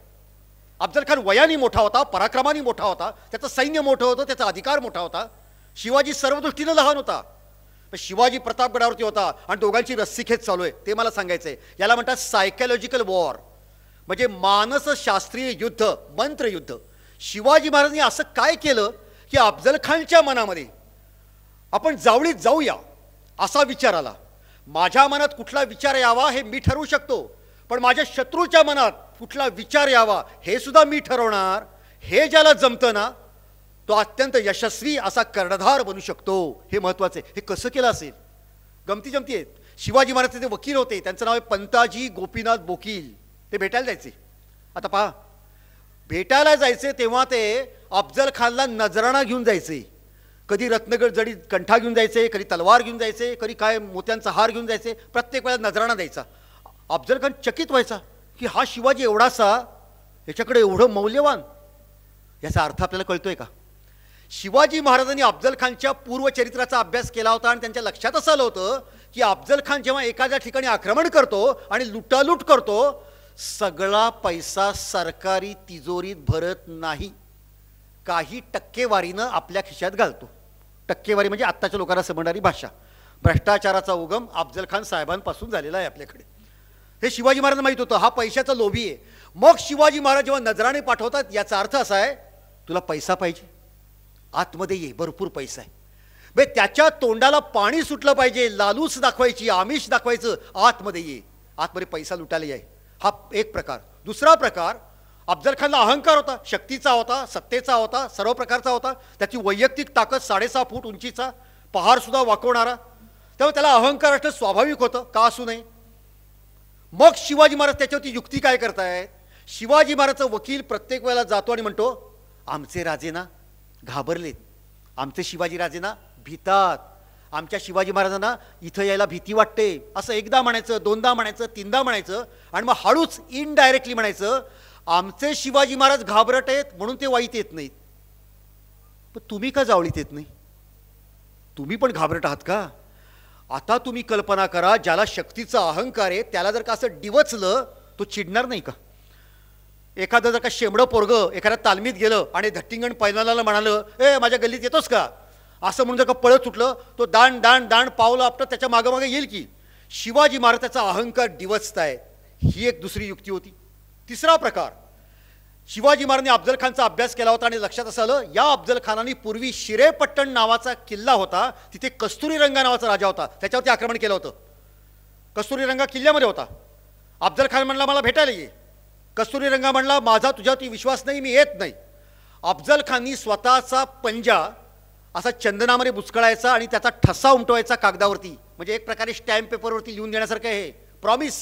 अफजल खान वयाने मोठा होता पराक्रमाने मोठा होता त्याचं सैन्य मोठं होतं त्याचा अधिकार मोठा होता शिवाजी सर्व दृष्टीनं लहान होता पण शिवाजी प्रतापगडावरती होता आणि दोघांची रस्सीखेच चालू आहे ते मला सांगायचं आहे याला म्हणतात सायकोलॉजिकल वॉर म्हणजे मानसशास्त्रीय युद्ध मंत्रयुद्ध शिवाजी महाराजांनी असं काय केलं की अफजल खानच्या मनामध्ये आपण जावळीत जाऊया असा विचार आला माझ्या मनात कुठला विचार यावा हे मी ठरवू शकतो पण माझ्या शत्रूच्या मनात कुठला विचार यावा हे सुद्धा मी ठरवणार हे ज्याला जमतं ना तो अत्यंत यशस्वी असा कर्णधार बनू शकतो हे महत्त्वाचं आहे हे कसं केलं असेल गमती जमती आहेत शिवाजी महाराजांचे ते वकील होते त्यांचं नाव आहे पंताजी गोपीनाथ बोकील ते भेटायला जायचे आता पहा भेटायला जायचे तेव्हा ते अफजल खानला नजराणा घेऊन जायचे कधी रत्नगड जडी कंठा घेऊन जायचे कधी तलवार घेऊन जायचे कधी काय मोत्यांचा हार घेऊन जायचे प्रत्येक वेळा नजराणा द्यायचा अफजल खान चकित व्हायचा की हा शिवाजी एवढासा याच्याकडे एवढं मौल्यवान याचा अर्थ आपल्याला कळतोय का शिवाजी महाराजांनी अफजल खानच्या पूर्वचरित्राचा अभ्यास केला होता आणि त्यांच्या असं आलं होतं की अफजल खान जेव्हा एखाद्या ठिकाणी आक्रमण करतो आणि लुटालूट करतो सगळा पैसा सरकारी तिजोरीत भरत नाही काही टक्केवारीनं आपल्या खिशात घालतो टक्केवारी म्हणजे आत्ताच्या लोकांना समजणारी भाषा भ्रष्टाचाराचा उगम अफजल खान साहेबांपासून झालेला आहे आपल्याकडे हे शिवाजी महाराजांना माहीत होतं हा पैशाचा लोभी आहे मग शिवाजी महाराज जेव्हा नजराने पाठवतात याचा अर्थ असा आहे तुला पैसा पाहिजे आतमध्ये ये भरपूर पैसा आहे बे त्याच्या तोंडाला पाणी सुटलं पाहिजे लालूच दाखवायची आमिष दाखवायचं आतमध्ये ये आतमध्ये पैसा लुटायला ये हा एक प्रकार दुसरा प्रकार अफजल खानला अहंकार होता शक्तीचा होता सत्तेचा होता सर्व प्रकारचा होता त्याची वैयक्तिक ताकद साडेसहा फूट उंचीचा पहारसुद्धा वाकवणारा त्यामुळे त्याला अहंकार असणं स्वाभाविक होतं का असू नये मग शिवाजी महाराज त्याच्यावरती युक्ती काय करतायत शिवाजी महाराजचा वकील प्रत्येक वेळेला जातो आणि म्हणतो आमचे राजे ना घाबरलेत आमचे ना भीतात आमच्या शिवाजी महाराजांना इथं यायला भीती वाटते असं एकदा म्हणायचं दोनदा म्हणायचं तीनदा म्हणायचं आणि मग हळूच इनडायरेक्टली म्हणायचं आमचे शिवाजी महाराज घाबरट आहेत म्हणून ते वाईट येत नाहीत पण तुम्ही का जावळीत येत नाही तुम्ही पण घाबरट आहात का आता तुम्ही कल्पना करा ज्याला शक्तीचा अहंकार आहे त्याला जर का असं डिवचलं तो चिडणार नाही का एखादं जर का शेमडं पोरगं एखाद्या तालमीत गेलं आणि धट्टिंगण पैलवानाला म्हणालं ए माझ्या गल्लीत येतोस का असं म्हणून जर का पळत सुटलं तो दाण दाण दाण पावलं आपटत त्याच्या मागे येईल की शिवाजी महाराजाचा अहंकार दिवसताय ही एक दुसरी युक्ती होती तिसरा प्रकार शिवाजी महाराजांनी अफजल खानचा अभ्यास केला होता आणि लक्षात असं आलं या अफजल खानांनी पूर्वी शिरेपट्टण नावाचा किल्ला होता तिथे कस्तुरीरंगा नावाचा राजा होता त्याच्यावरती आक्रमण केलं होतं कस्तुरीरंगा किल्ल्यामध्ये होता अफजल खान म्हणला मला भेटायला ये कस्तुरी रंगा म्हणला माझा तुझ्यावरती विश्वास नाही मी येत नाही अफजल खाननी स्वतःचा पंजा असा चंदनामध्ये बुचकळायचा आणि त्याचा ठसा उमटवायचा कागदावरती म्हणजे एक प्रकारे स्टॅम्प पेपरवरती लिहून देण्यासारखं हे प्रॉमिस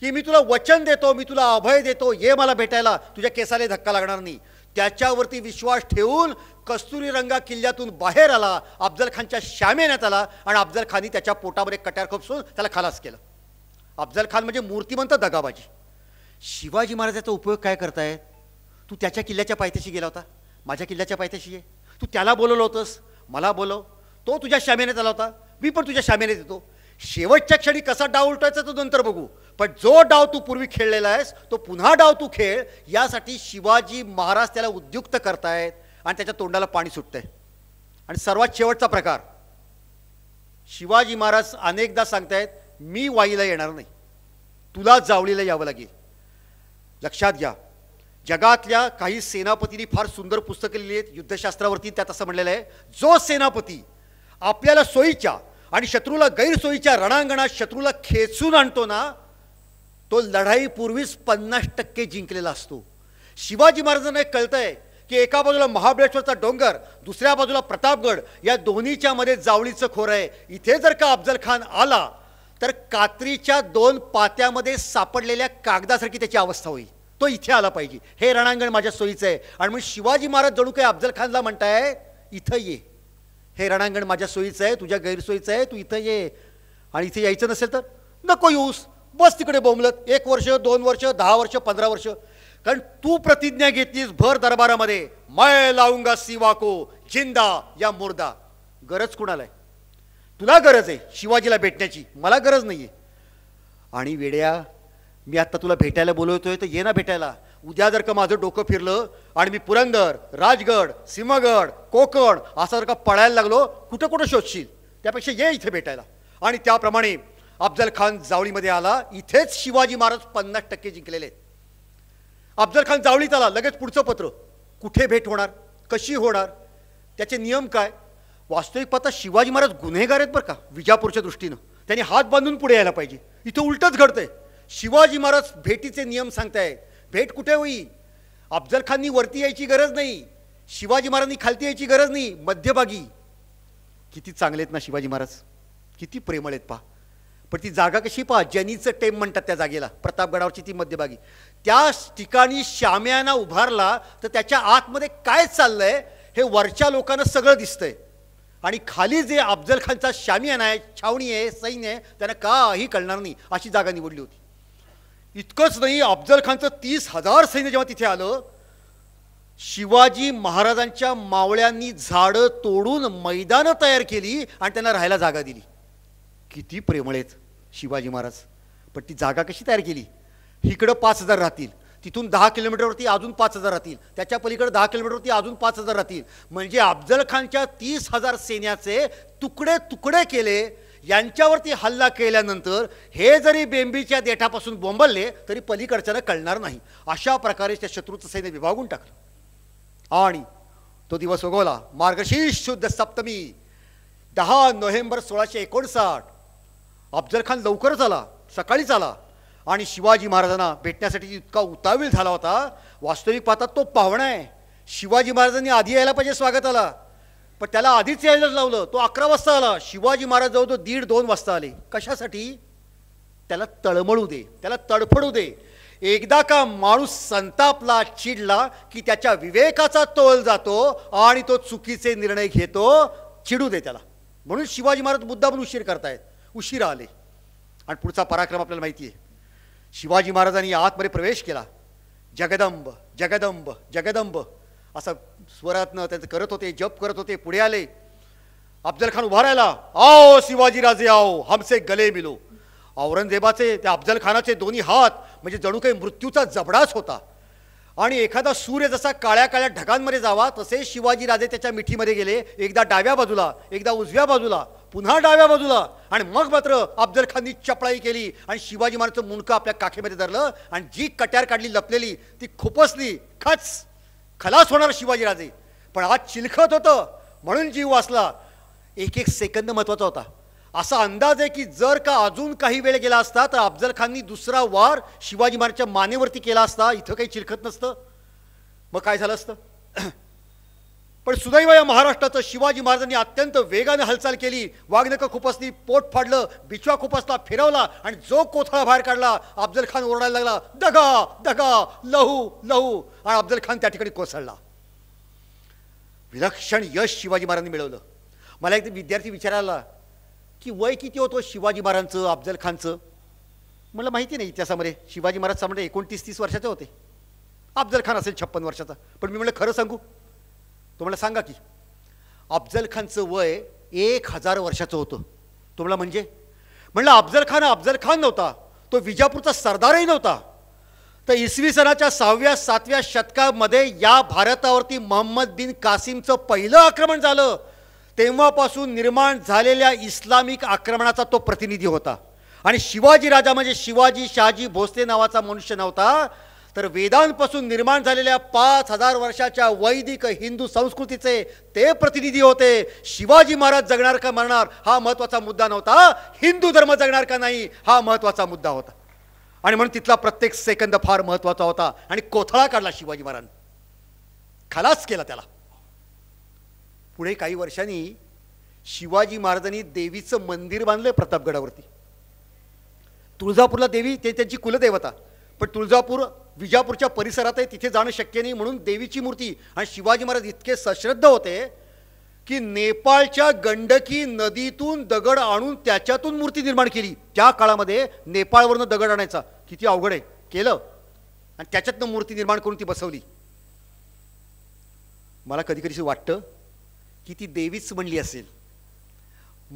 की मी तुला वचन देतो मी तुला अभय देतो ये मला भेटायला तुझ्या केसाला धक्का लागणार नाही त्याच्यावरती विश्वास ठेवून कस्तुरी रंगा किल्ल्यातून बाहेर आला अफजल खानच्या शामेण्यात आला आणि अफजल खानी त्याच्या पोटामध्ये कट्यार खोपसून त्याला खलास केलं अफजल खान म्हणजे मूर्तिमंत दगाबाजी शिवाजी महाराजाचा उपयोग काय करतायत तू त्याच्या किल्ल्याच्या पायथ्याशी गेला होता माझ्या किल्ल्याच्या पायथ्याशी आहे तू त्याला बोलवलं होतंस मला बोलव तो तुझ्या शामेनेत आला होता मी पण तुझ्या शामेनेत येतो शेवटच्या क्षणी कसा डाव उलटायचा तो नंतर बघू पण जो डाव तू पूर्वी खेळलेला आहेस तो पुन्हा डाव तू खेळ यासाठी शिवाजी महाराज त्याला उद्युक्त करतायत आणि त्याच्या तोंडाला पाणी सुटतंय आणि सर्वात शेवटचा प्रकार शिवाजी महाराज अनेकदा सांगतायत मी वाईला येणार नाही तुला जावळीला यावं लागेल लक्षात घ्या जगातल्या काही सेनापतींनी फार सुंदर पुस्तकं लिहिली आहेत युद्धशास्त्रावरती त्यात असं म्हणलेलं आहे जो सेनापती आपल्याला सोयीच्या आणि शत्रूला गैरसोयीच्या रणांगणात शत्रूला खेचून आणतो ना तो लढाईपूर्वीच पन्नास टक्के जिंकलेला असतो शिवाजी महाराजांना एक कळतंय की एका बाजूला महाबळेश्वरचा डोंगर दुसऱ्या बाजूला प्रतापगड या दोन्हीच्या मध्ये जावळीचं खोर आहे इथे जर का अफजल खान आला तर कात्रीच्या दोन पात्यामध्ये सापडलेल्या कागदासारखी त्याची अवस्था होईल तो इथे आला पाहिजे हे रणांगण माझ्या सोयीचं आहे आणि मग शिवाजी महाराज जणू काही अफजल खानला म्हणताय इथं ये हे रणांगण माझ्या सोयीचं आहे तुझ्या गैरसोयीचं आहे तू इथं ये आणि इथे यायचं नसेल तर नको येऊस बस तिकडे बोंबलत एक वर्ष दोन वर्ष दहा वर्ष पंधरा वर्ष कारण तू प्रतिज्ञा घेतलीस भर दरबारामध्ये मय लावूंगा सिवाको जिंदा या मुर्दा गरज कुणाला तुला गरज आहे शिवाजीला भेटण्याची मला गरज नाही आहे आणि वेड्या मी आत्ता तुला भेटायला बोलवतोय तर ये ना भेटायला उद्या जर का माझं डोकं फिरलं आणि मी पुरंदर राजगड सिंहगड कोकण असा जर का पळायला लागलो कुठं कुठं शोधशील त्यापेक्षा ये इथे भेटायला आणि त्याप्रमाणे अफजल खान जावळीमध्ये आला इथेच शिवाजी महाराज पन्नास टक्के जिंकलेले अफजल खान जावळीत आला लगेच पुढचं पत्र कुठे भेट होणार कशी होणार त्याचे नियम काय वास्तविक पाहता शिवाजी महाराज गुन्हेगार आहेत बरं का विजापूरच्या दृष्टीनं त्यांनी हात बांधून पुढे यायला पाहिजे इथं उलटंच घडतंय शिवाजी महाराज भेटीचे नियम सांगताय भेट कुठे होई अफजल खाननी वरती यायची गरज नाही शिवाजी महाराजांनी खालती यायची गरज नाही मध्यभागी किती चांगले आहेत ना शिवाजी महाराज किती प्रेमळ आहेत पहा पण ती जागा कशी पहा जनीचं टेम म्हणतात त्या जागेला प्रतापगडावरची ती मध्यभागी त्या ठिकाणी श्याम्याना उभारला तर त्याच्या आतमध्ये काय चाललंय हे वरच्या लोकांना सगळं दिसतंय आणि खाली जे अफजल खानचा शामियान आहे छावणी आहे सैन्य आहे त्यांना काही कळणार नाही अशी जागा निवडली होती इतकंच नाही अफजल खानचं तीस हजार सैन्य जेव्हा तिथे आलं शिवाजी महाराजांच्या मावळ्यांनी झाडं तोडून मैदानं तयार केली आणि त्यांना राहायला जागा दिली किती प्रेमळ शिवाजी महाराज पण ती जागा कशी तयार केली इकडं पाच हजार राहतील तिथून दहा किलोमीटरवरती अजून पाच हजार राहतील त्याच्या पलीकडे दहा किलोमीटरवरती अजून पाच हजार राहतील म्हणजे अफजल खानच्या तीस हजार सेन्याचे तुकडे तुकडे केले यांच्यावरती हल्ला केल्यानंतर हे जरी बेंबीच्या देठापासून बोंबलले तरी पलीकडच्यानं कळणार नाही अशा प्रकारे त्या शत्रूचं सैन्य विभागून टाकलं आणि तो दिवस उगवला मार्गशीर्ष शुद्ध सप्तमी दहा नोव्हेंबर सोळाशे एकोणसाठ अफजल खान लवकरच आला सकाळीच आला आणि शिवाजी महाराजांना भेटण्यासाठी इतका उतावीळ झाला होता वास्तविक पाहता तो पाहुणा आहे शिवाजी महाराजांनी आधी यायला पाहिजे आला पण त्याला आधीच यायलाच लावलं तो अकरा वाजता आला शिवाजी महाराज जवळ तो दीड दोन वाजता आले कशासाठी त्याला तळमळू दे त्याला तडफडू दे एकदा का माणूस संतापला चिडला की त्याच्या विवेकाचा तोल जातो आणि तो चुकीचे निर्णय घेतो चिडू दे त्याला म्हणून शिवाजी महाराज मुद्दा पण उशीर करतायत उशीर आले आणि पुढचा पराक्रम आपल्याला माहिती आहे शिवाजी महाराजांनी आतमध्ये प्रवेश केला जगदंब जगदंब जगदंब असं स्वरातनं त्यांचं करत होते जप करत होते पुढे आले अफजल खान उभा राहिला आओ शिवाजी राजे आओ हमसे गले मिलो औरंगजेबाचे त्या अफजल खानाचे दोन्ही हात म्हणजे जणू काही मृत्यूचा जबडाच होता आणि एखादा सूर्य जसा काळ्या काळ्या ढगांमध्ये जावा तसे शिवाजीराजे त्याच्या मिठीमध्ये गेले एकदा डाव्या बाजूला एकदा उजव्या बाजूला पुन्हा डाव्या बाजूला आणि मग मात्र अफजल खाननी चपळाई केली आणि शिवाजी महाराजचं मुंडकं आपल्या काखेमध्ये धरलं आणि जी कट्यार काढली लपलेली ती खुपसली खच खलास होणार शिवाजीराजे पण आज चिलखत होतं म्हणून जीव वाचला एक एक सेकंद महत्त्वाचा होता असा अंदाज आहे की जर का अजून काही वेळ गेला असता तर अफजल खाननी दुसरा वार शिवाजी महाराजच्या मानेवरती केला असता इथं काही चिलखत नसतं मग काय झालं असतं पण सुदैव या महाराष्ट्राचं शिवाजी महाराजांनी अत्यंत वेगाने हालचाल केली वाघनकं खुपसली पोट फाडलं बिचवा खुपसला फिरवला आणि जो कोथळा बाहेर काढला अफजल खान ओरडायला लागला दगा दगा लहू लहू आणि अफजल खान त्या ठिकाणी कोसळला विलक्षण यश शिवाजी महाराजांनी मिळवलं मला एक विद्यार्थी विचारायला की वय किती होतो शिवाजी महाराजांचं अफजल खानचं मला माहिती नाही इतिहासामध्ये शिवाजी महाराज सामने एकोणतीस तीस वर्षाचे होते अफजल खान असेल छप्पन वर्षाचा पण मी म्हटलं खरं सांगू तुम्हाला सांगा की अफजल खानचं वय एक हजार वर्षाचं होतं तुम्हाला म्हणजे म्हणलं अफजल खान अफजल खान नव्हता तो विजापूरचा सरदारही नव्हता तर इसवी सणाच्या सहाव्या सातव्या शतकामध्ये या भारतावरती मोहम्मद बिन कासिमचं पहिलं आक्रमण झालं तेव्हापासून निर्माण झालेल्या इस्लामिक आक्रमणाचा तो प्रतिनिधी होता आणि शिवाजी राजा म्हणजे शिवाजी शहाजी भोसले नावाचा मनुष्य नव्हता तर वेदांपासून निर्माण झालेल्या पाच हजार वर्षाच्या वैदिक हिंदू संस्कृतीचे ते प्रतिनिधी होते शिवाजी महाराज जगणार का मरणार हा महत्त्वाचा मुद्दा नव्हता हिंदू धर्म जगणार का नाही हा महत्त्वाचा मुद्दा होता आणि म्हणून तिथला प्रत्येक सेकंद फार महत्त्वाचा होता आणि कोथळा काढला शिवाजी महाराज खलास केला त्याला पुढे काही वर्षांनी शिवाजी महाराजांनी देवीचं मंदिर बांधलं प्रतापगडावरती तुळजापूरला देवी ते त्यांची कुलदेवता पण तुळजापूर विजापूरच्या परिसरात आहे तिथे जाणं शक्य नाही म्हणून देवीची मूर्ती आणि शिवाजी महाराज इतके सश्रद्ध होते की नेपाळच्या गंडकी नदीतून दगड आणून त्याच्यातून मूर्ती निर्माण केली त्या काळामध्ये नेपाळवरनं दगड आणायचा किती अवघड आहे केलं आणि त्याच्यातनं मूर्ती निर्माण करून ती बसवली मला कधी कधीशी वाटतं की ती देवीच म्हणली असेल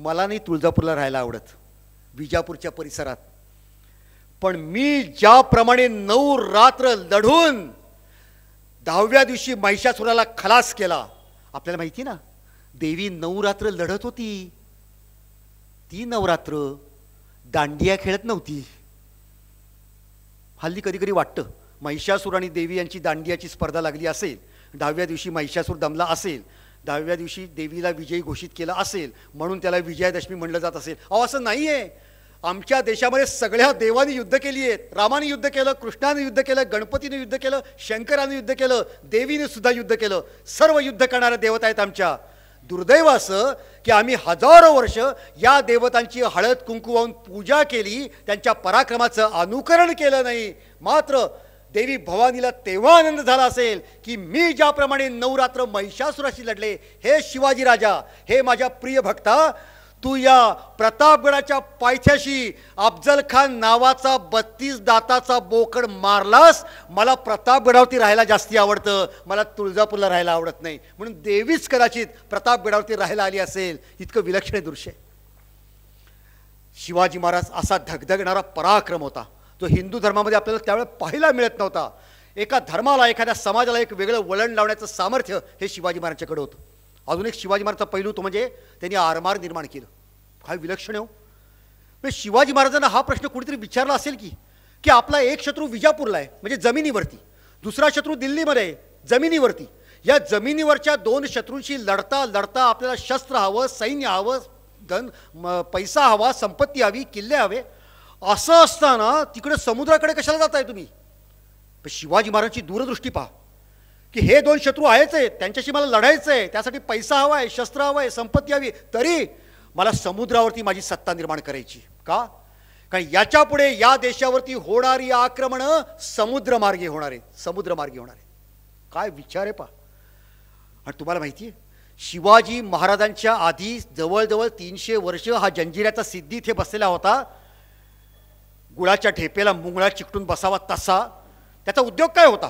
मला नाही तुळजापूरला राहायला आवडत विजापूरच्या परिसरात पण मी ज्याप्रमाणे नऊ रात्र लढून दहाव्या दिवशी महिषासुराला खलास केला आपल्याला माहिती ना देवी नऊ रात्र लढत होती ती नवरात्र दांडिया खेळत नव्हती हल्ली कधी कधी वाटतं महिषासूर आणि देवी यांची दांडियाची स्पर्धा लागली असेल दहाव्या दिवशी महिषासूर दमला असेल दहाव्या दिवशी देवीला विजयी घोषित केला असेल म्हणून त्याला विजयादशमी म्हणलं जात असेल अहो असं नाही आहे आमच्या देशामध्ये सगळ्या देवानी युद्ध केली आहेत रामाने युद्ध केलं कृष्णाने युद्ध केलं गणपतीने युद्ध केलं शंकराने युद्ध केलं देवीने सुद्धा युद्ध केलं सर्व युद्ध करणाऱ्या देवता आहेत आमच्या दुर्दैव असं की आम्ही हजारो वर्ष या देवतांची हळद कुंकू पूजा केली त्यांच्या पराक्रमाचं अनुकरण केलं नाही मात्र देवी भवानीला तेव्हा आनंद झाला असेल की मी ज्याप्रमाणे नवरात्र महिषासुराशी लढले हे शिवाजी राजा हे माझ्या प्रिय भक्ता तू या प्रतापगडाच्या पायथ्याशी अफजल खान नावाचा बत्तीस दाताचा बोकड मारलास मला प्रतापगडावरती राहायला जास्ती आवडतं मला तुळजापूरला राहायला आवडत नाही म्हणून देवीच कदाचित प्रतापगडावरती राहायला आली असेल इतकं विलक्षण दृश्य शिवाजी महाराज असा धगधगणारा पराक्रम होता तो हिंदू धर्मामध्ये आपल्याला त्यावेळेला पाहायला मिळत नव्हता एका धर्माला एखाद्या समाजाला एक वेगळं वळण लावण्याचं सामर्थ्य हे शिवाजी महाराजांच्याकडे होतं अजून एक शिवाजी महाराजचा पैलू तो म्हणजे त्यांनी आरमार निर्माण केलं काय विलक्षण हो म्हणजे शिवाजी महाराजांना हा प्रश्न कुणीतरी विचारला असेल की की आपला एक शत्रू विजापूरला आहे म्हणजे जमिनीवरती दुसरा शत्रू दिल्लीमध्ये आहे जमिनीवरती या जमिनीवरच्या दोन शत्रूंशी लढता लढता आपल्याला शस्त्र हवं सैन्य हवं धन पैसा हवा संपत्ती हवी किल्ले हवे असं असताना तिकडे समुद्राकडे कशाला जाताय तुम्ही शिवाजी महाराजांची दूरदृष्टी पहा की हे दोन शत्रू आहेच आहे त्यांच्याशी मला लढायचं आहे त्यासाठी पैसा हवा आहे शस्त्र हवं आहे संपत्ती हवी तरी मला समुद्रावरती माझी सत्ता निर्माण करायची का कारण याच्यापुढे या देशावरती होणारी आक्रमणं समुद्रमार्गे होणार आहेत मार्गे होणार आहे काय विचार आहे पा आणि तुम्हाला माहिती आहे शिवाजी महाराजांच्या आधी जवळजवळ तीनशे वर्ष हा जंजिऱ्याचा सिद्धी इथे बसलेला होता गुळाच्या ठेपेला मुंगळा चिकटून बसावा तसा त्याचा उद्योग काय होता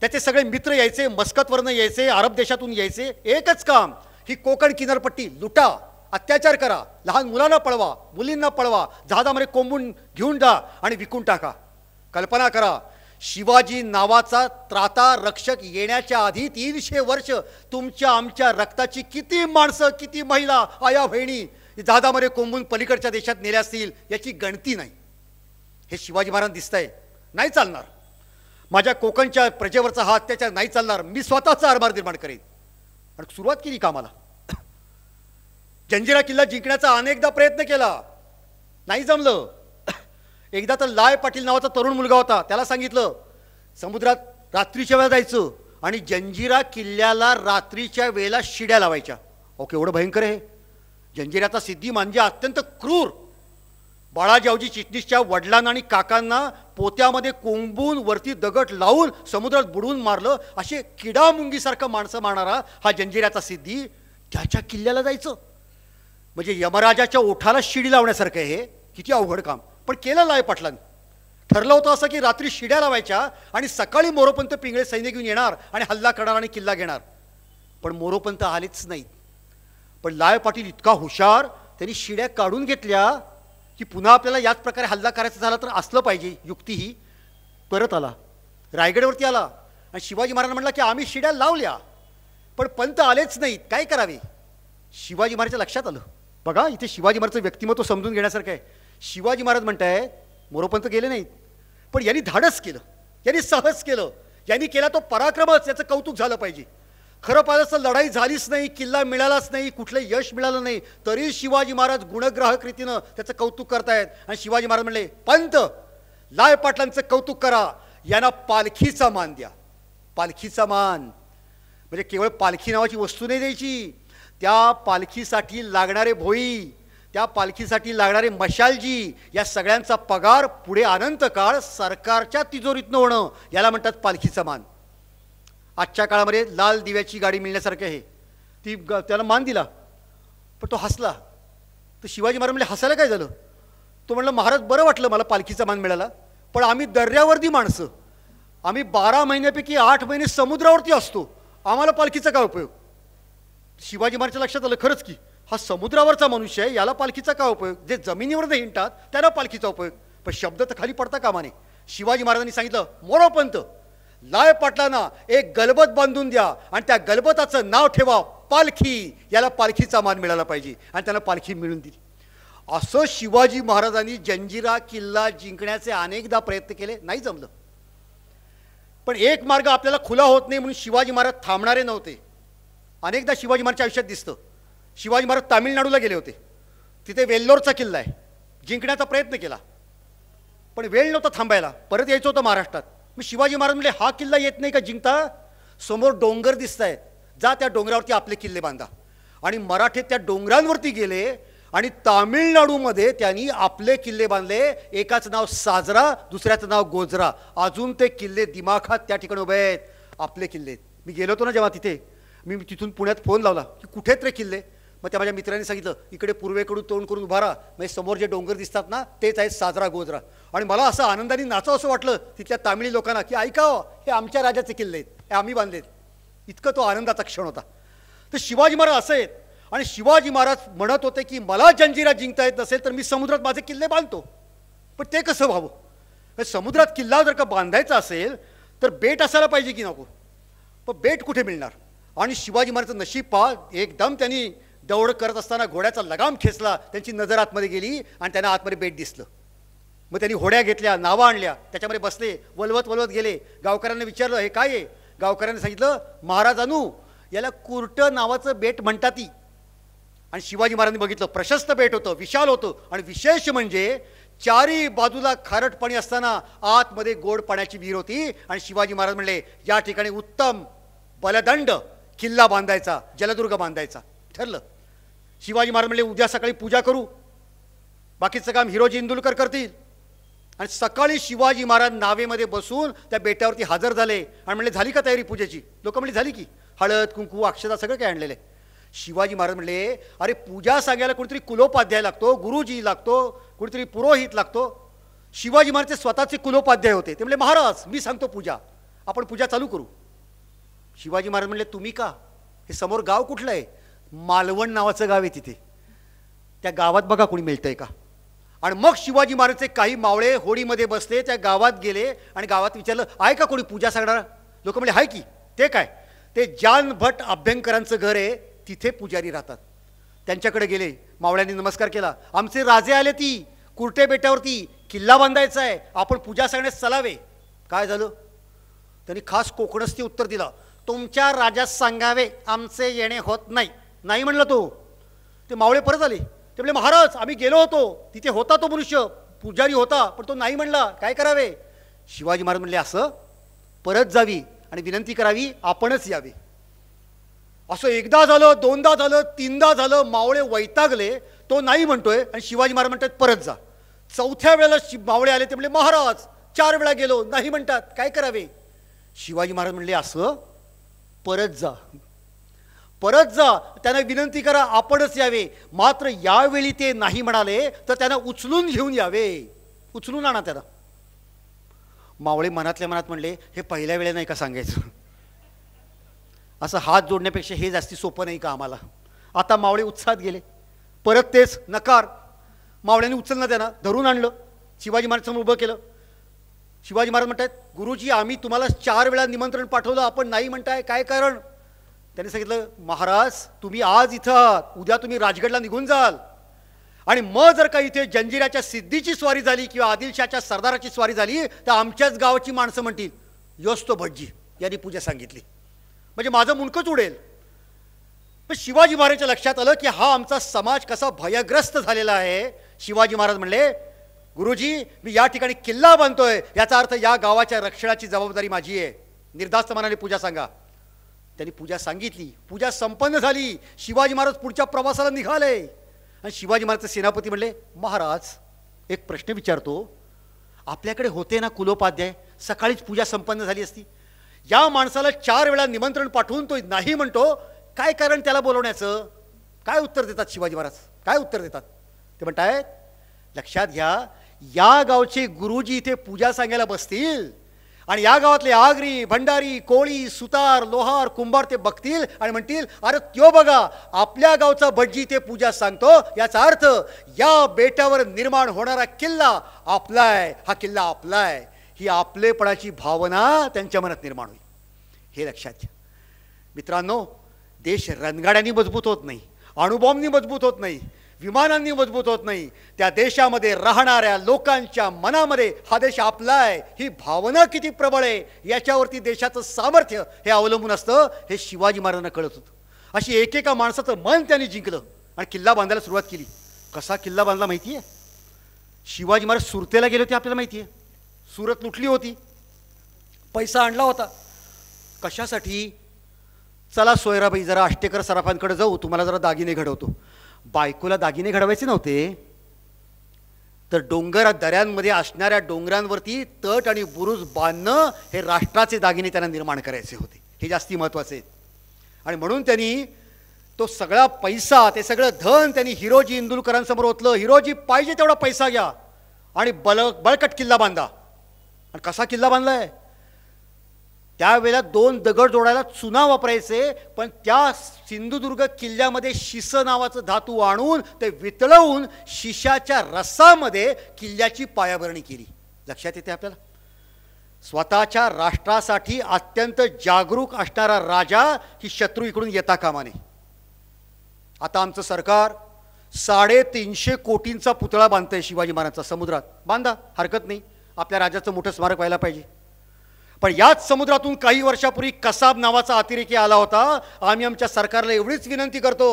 त्याचे सगळे मित्र यायचे मस्कतवरनं यायचे अरब देशातून यायचे एकच काम ही कोकण किनारपट्टी लुटा अत्याचार करा लहान मुलांना पळवा मुलींना पळवा जहाजामध्ये कोंबून घेऊन जा आणि विकून टाका कल्पना करा शिवाजी नावाचा त्राता रक्षक येण्याच्या आधी तीनशे वर्ष तुमच्या आमच्या रक्ताची किती माणसं किती महिला आया बहिणी जहाजामध्ये कोंबून पलीकडच्या देशात नेल्या असतील याची गणती नाही हे शिवाजी महाराज दिसतंय नाही चालणार माझ्या कोकणच्या प्रजेवरचा हा अत्याचार नाही चालणार मी स्वतःचा आरभार निर्माण करेन आणि सुरुवात केली कामाला जंजिरा किल्ला जिंकण्याचा अनेकदा प्रयत्न केला नाही जमलं एकदा तर लाय पाटील नावाचा तरुण मुलगा होता त्याला सांगितलं समुद्रात रात्रीच्या वेळा जायचं आणि जंजिरा किल्ल्याला रात्रीच्या वेळेला शिड्या लावायच्या ओके एवढं भयंकर आहे जंजिराचा सिद्धी म्हणजे अत्यंत क्रूर बाळाजावजी चिटणीसच्या वडिलांना आणि काकांना पोत्यामध्ये कोंबून वरती दगड लावून समुद्रात बुडवून मारलं असे किडामुंगीसारखं माणसं मारणारा हा जंजिराचा सिद्धी त्याच्या किल्ल्याला जायचं म्हणजे यमराजाच्या ओठाला शिडी लावण्यासारखं हे किती अवघड काम पण केलं आहे पाटलांनी ठरलं होतं असं की रात्री शिड्या लावायच्या आणि सकाळी मोरोपंत पिंगळे सैन्य घेऊन येणार आणि हल्ला करणार आणि किल्ला घेणार पण मोरोपंत आलेच नाहीत पण लाय पाटील इतका हुशार त्यांनी शिड्या काढून घेतल्या की पुन्हा आपल्याला याच प्रकारे हल्ला करायचा झाला तर असलं पाहिजे युक्ती ही परत आला रायगडवरती आला आणि शिवाजी महाराज म्हटला की आम्ही शिड्या लावल्या पण पंत आलेच नाहीत काय करावे शिवाजी महाराजच्या लक्षात आलं बघा इथे शिवाजी महाराजचं व्यक्तिमत्व समजून घेण्यासारखं आहे शिवाजी महाराज म्हणताय मोरोपंत गेले नाहीत पण यांनी धाडस केलं यांनी सहज केलं यांनी केला तो पराक्रमच याचं कौतुक झालं पाहिजे खरं पाहिलं लढाई झालीच नाही किल्ला मिळालाच नाही कुठलं यश मिळालं नाही तरी शिवाजी महाराज गुणग्राहक रीतीनं त्याचं कौतुक करतायत आणि शिवाजी महाराज म्हणले पंत लाय पाटलांचं कौतुक करा यांना पालखीचा मान द्या पालखीचा मान म्हणजे केवळ पालखी नावाची वस्तू नाही द्यायची त्या पालखीसाठी लागणारे भोई त्या पालखीसाठी लागणारे मशालजी या सगळ्यांचा पगार पुढे अनंत काळ सरकारच्या तिजोरीतनं होणं याला म्हणतात पालखीचा मान आजच्या काळामध्ये लाल दिव्याची गाडी मिळण्यासारखी आहे ती ग त्याला मान दिला पण तो हसला तर शिवाजी महाराज म्हणजे हसायला काय झालं तो म्हणलं महाराज बरं वाटलं मला पालखीचा मान मिळाला पण आम्ही दर्यावरती माणसं आम्ही बारा महिन्यापैकी आठ महिने समुद्रावरती असतो आम्हाला पालखीचा काय उपयोग शिवाजी महाराजच्या लक्षात आलं खरंच की हा समुद्रावरचा मनुष्य आहे याला पालखीचा काय उपयोग जे जमिनीवर हिंडतात त्यांना पालखीचा उपयोग पण शब्द तर खाली पडता कामाने शिवाजी महाराजांनी सांगितलं मोरोपंत लाय पाटलांना एक गलबत बांधून द्या आणि त्या गलबताचं नाव ठेवा पालखी याला पालखीचा मान मिळाला पाहिजे आणि त्यांना पालखी मिळून दिली असं शिवाजी महाराजांनी जंजिरा किल्ला जिंकण्याचे अनेकदा प्रयत्न केले नाही जमलं पण एक मार्ग आपल्याला खुला होत नाही म्हणून शिवाजी महाराज थांबणारे नव्हते अनेकदा शिवाजी महाराजच्या आयुष्यात दिसतं शिवाजी महाराज तामिळनाडूला गेले होते तिथे वेल्लोरचा किल्ला आहे जिंकण्याचा प्रयत्न केला पण वेळ नव्हता थांबायला परत यायचं होतं महाराष्ट्रात मग शिवाजी महाराज म्हणले हा किल्ला येत नाही का जिंकता समोर डोंगर दिसत आहे जा त्या डोंगरावरती आपले किल्ले बांधा आणि मराठे त्या डोंगरांवरती गेले आणि तामिळनाडूमध्ये त्यांनी आपले किल्ले बांधले एकाचं नाव साजरा दुसऱ्याचं नाव गोजरा अजून ते किल्ले दिमाखात त्या ठिकाणी उभे आहेत आपले किल्ले मी गेलो होतो ना जेव्हा तिथे मी तिथून पुण्यात फोन लावला की कुठेत रे किल्ले मग त्या माझ्या मित्रांनी सांगितलं इकडे पूर्वेकडून तोंड करून उभारा म्हणजे समोर जे डोंगर दिसतात ना तेच आहेत साजरा गोजरा आणि मला असं आनंदाने नाचं असं वाटलं तिथल्या तामिळी लोकांना की ऐकावं हे आमच्या राजाचे किल्ले आहेत हे आम्ही बांधलेत इतकं तो आनंदाचा क्षण होता तर शिवाजी महाराज असं आहेत आणि शिवाजी महाराज म्हणत होते की मला जंजिरा जिंकता येत नसेल तर मी समुद्रात माझे किल्ले बांधतो पण ते कसं व्हावं समुद्रात किल्ला जर का बांधायचा असेल तर बेट असायला पाहिजे की नको पण बेट कुठे मिळणार आणि शिवाजी महाराजचं नशीब पहा एकदम त्यांनी दौड करत असताना घोड्याचा लगाम खेचला त्यांची नजर आतमध्ये गेली आणि त्यांना आतमध्ये बेट दिसलं मग त्यांनी होड्या घेतल्या नावं आणल्या त्याच्यामध्ये बसले वलवत वलवत गेले गावकऱ्यांना विचारलं हे काय आहे गावकऱ्यांनी सांगितलं महाराजानू याला कुर्ट नावाचं बेट म्हणतात ती आणि शिवाजी महाराजांनी बघितलं प्रशस्त बेट होतं विशाल होतं आणि विशेष म्हणजे चारी बाजूला खारट पाणी असताना आतमध्ये गोड पाण्याची विहीर होती आणि शिवाजी महाराज म्हणले या ठिकाणी उत्तम बलदंड किल्ला बांधायचा जलदुर्ग बांधायचा ठरलं शिवाजी महाराज म्हणले उद्या सकाळी पूजा करू बाकीचं काम हिरोजी इंदुलकर करतील आणि सकाळी शिवाजी महाराज नावेमध्ये बसून त्या बेटावरती हजर झाले आणि म्हणले झाली का तयारी पूजेची लोक म्हणले झाली की हळद कुंकू अक्षता सगळं काय आणलेलं आहे शिवाजी महाराज म्हणले अरे पूजा सांगायला कुणीतरी कुलोपाध्याय लागतो गुरुजी लागतो कुणीतरी पुरोहित लागतो शिवाजी महाराजचे स्वतःचे कुलोपाध्याय होते ते म्हणले महाराज मी सांगतो पूजा आपण पूजा चालू करू शिवाजी महाराज म्हणले तुम्ही का हे समोर गाव कुठलं आहे मालवण नावाचं गाव आहे तिथे त्या गावात बघा कोणी मिळतंय का आणि मग शिवाजी महाराजचे काही मावळे होडीमध्ये बसले त्या गावात गेले आणि गावात विचारलं आहे का कोणी पूजा सांगणार लोक म्हणजे आहे की ते काय ते जान भट अभ्यंकरांचं घर आहे तिथे पुजारी राहतात त्यांच्याकडे गेले मावळ्यांनी नमस्कार केला आमचे राजे आले ती कुर्टे बेटावरती किल्ला बांधायचा आहे आपण पूजा सांगण्यास चलावे काय झालं त्यांनी खास कोकणस्ती उत्तर दिलं तुमच्या राजास सांगावे आमचे येणे होत नाही नाही म्हणला तो ते मावळे परत आले ते म्हणले महाराज आम्ही गेलो होतो तिथे होता तो मनुष्य पुजारी होता पण तो नाही म्हणला काय करावे शिवाजी महाराज म्हणले असं परत जावी आणि विनंती करावी आपणच यावे असं एकदा झालं दोनदा झालं तीनदा झालं मावळे वैतागले तो नाही म्हणतोय आणि शिवाजी महाराज म्हणतात परत जा चौथ्या वेळेला शि मावळे आले ते म्हणले महाराज चार वेळा गेलो नाही म्हणतात काय करावे शिवाजी महाराज म्हणले असं परत जा परत जा त्यांना विनंती करा आपणच यावे मात्र यावेळी ते नाही म्हणाले तर त्यांना उचलून घेऊन यावे उचलून आणा त्यांना मावळे मनातल्या मनात म्हणले हे पहिल्या वेळेला नाही का सांगायचं असं हात जोडण्यापेक्षा हे जास्ती सोपं नाही का आम्हाला आता मावळे उत्साहात गेले परत तेच नकार मावळ्याने उचलणं त्यांना धरून आणलं शिवाजी समोर उभं केलं शिवाजी महाराज म्हणतात गुरुजी आम्ही तुम्हाला चार वेळा निमंत्रण पाठवलं आपण नाही म्हणताय काय कारण त्यांनी सांगितलं महाराज तुम्ही आज इथं आहात उद्या तुम्ही राजगडला निघून जाल आणि मग जर का इथे जंजिराच्या सिद्धीची स्वारी झाली किंवा आदिलशाहच्या सरदाराची स्वारी झाली तर आमच्याच गावाची माणसं म्हणतील योस्तो भटजी यांनी पूजा सांगितली म्हणजे माझं मुणकंच उडेल पण शिवाजी महाराजच्या लक्षात आलं की हा आमचा समाज कसा भयग्रस्त झालेला आहे शिवाजी महाराज म्हणले गुरुजी मी या ठिकाणी किल्ला बांधतोय याचा अर्थ या गावाच्या रक्षणाची जबाबदारी माझी आहे निर्धास्त मनाने पूजा सांगा त्यांनी पूजा सांगितली पूजा संपन्न झाली शिवाजी महाराज पुढच्या प्रवासाला निघाले आणि शिवाजी महाराजचे सेनापती म्हणले महाराज एक प्रश्न विचारतो आपल्याकडे होते ना कुलोपाध्याय सकाळीच पूजा संपन्न झाली असती या माणसाला चार वेळा निमंत्रण पाठवून तो नाही म्हणतो काय कारण त्याला बोलवण्याचं काय उत्तर देतात शिवाजी महाराज काय उत्तर देतात ते म्हणतायत लक्षात घ्या या गावचे गुरुजी इथे पूजा सांगायला बसतील आणि या गावातले आगरी भंडारी कोळी सुतार लोहार कुंभार ते बघतील आणि म्हणतील अरे त्यो बघा आपल्या गावचा भटजी ते पूजा सांगतो याचा अर्थ या बेटावर निर्माण होणारा किल्ला आहे हा किल्ला आपला आहे ही आपलेपणाची भावना त्यांच्या मनात निर्माण होईल हे लक्षात घ्या मित्रांनो देश रणगाड्यांनी मजबूत होत नाही अणुबॉम्बनी मजबूत होत नाही विमानांनी मजबूत होत नाही त्या देशामध्ये राहणाऱ्या लोकांच्या मनामध्ये हा देश आपला आहे ही भावना किती प्रबळ आहे याच्यावरती देशाचं सामर्थ्य हे अवलंबून असतं हे शिवाजी महाराजांना कळत होतं अशी एकेका माणसाचं मन त्यांनी जिंकलं आणि किल्ला बांधायला सुरुवात केली कसा किल्ला बांधला माहिती आहे शिवाजी महाराज सुरतेला गेले होते आपल्याला माहिती आहे सुरत लुटली होती पैसा आणला होता कशासाठी चला सोयराबाई जरा आष्टेकर सराफांकडे जाऊ तुम्हाला जरा दागिने घडवतो बायकोला दागिने घडवायचे नव्हते तर डोंगर दऱ्यांमध्ये असणाऱ्या डोंगरांवरती तट आणि बुरुज बांधणं हे राष्ट्राचे दागिने त्यांना निर्माण करायचे होते हे जास्ती महत्त्वाचे आहेत आणि म्हणून त्यांनी तो सगळा पैसा ते सगळं धन त्यांनी हिरोजी इंदुलकरांसमोर ओतलं हिरोजी पाहिजे तेवढा पैसा घ्या आणि बल बळकट किल्ला बांधा आणि कसा किल्ला आहे त्यावेळेला दोन दगड जोडायला चुना वापरायचे पण त्या सिंधुदुर्ग किल्ल्यामध्ये शिस नावाचं धातू आणून ते वितळवून शिशाच्या रसामध्ये किल्ल्याची पायाभरणी केली लक्षात येते आपल्याला स्वतःच्या राष्ट्रासाठी अत्यंत जागरूक असणारा राजा ही शत्रू इकडून येता कामाने आता आमचं सरकार साडेतीनशे कोटींचा पुतळा बांधतंय शिवाजी महाराजांचा समुद्रात बांधा हरकत नाही आपल्या राजाचं मोठं स्मारक व्हायला पाहिजे पण याच समुद्रातून काही वर्षापूर्वी कसाब नावाचा अतिरेकी आला होता आम्ही आमच्या सरकारला एवढीच विनंती करतो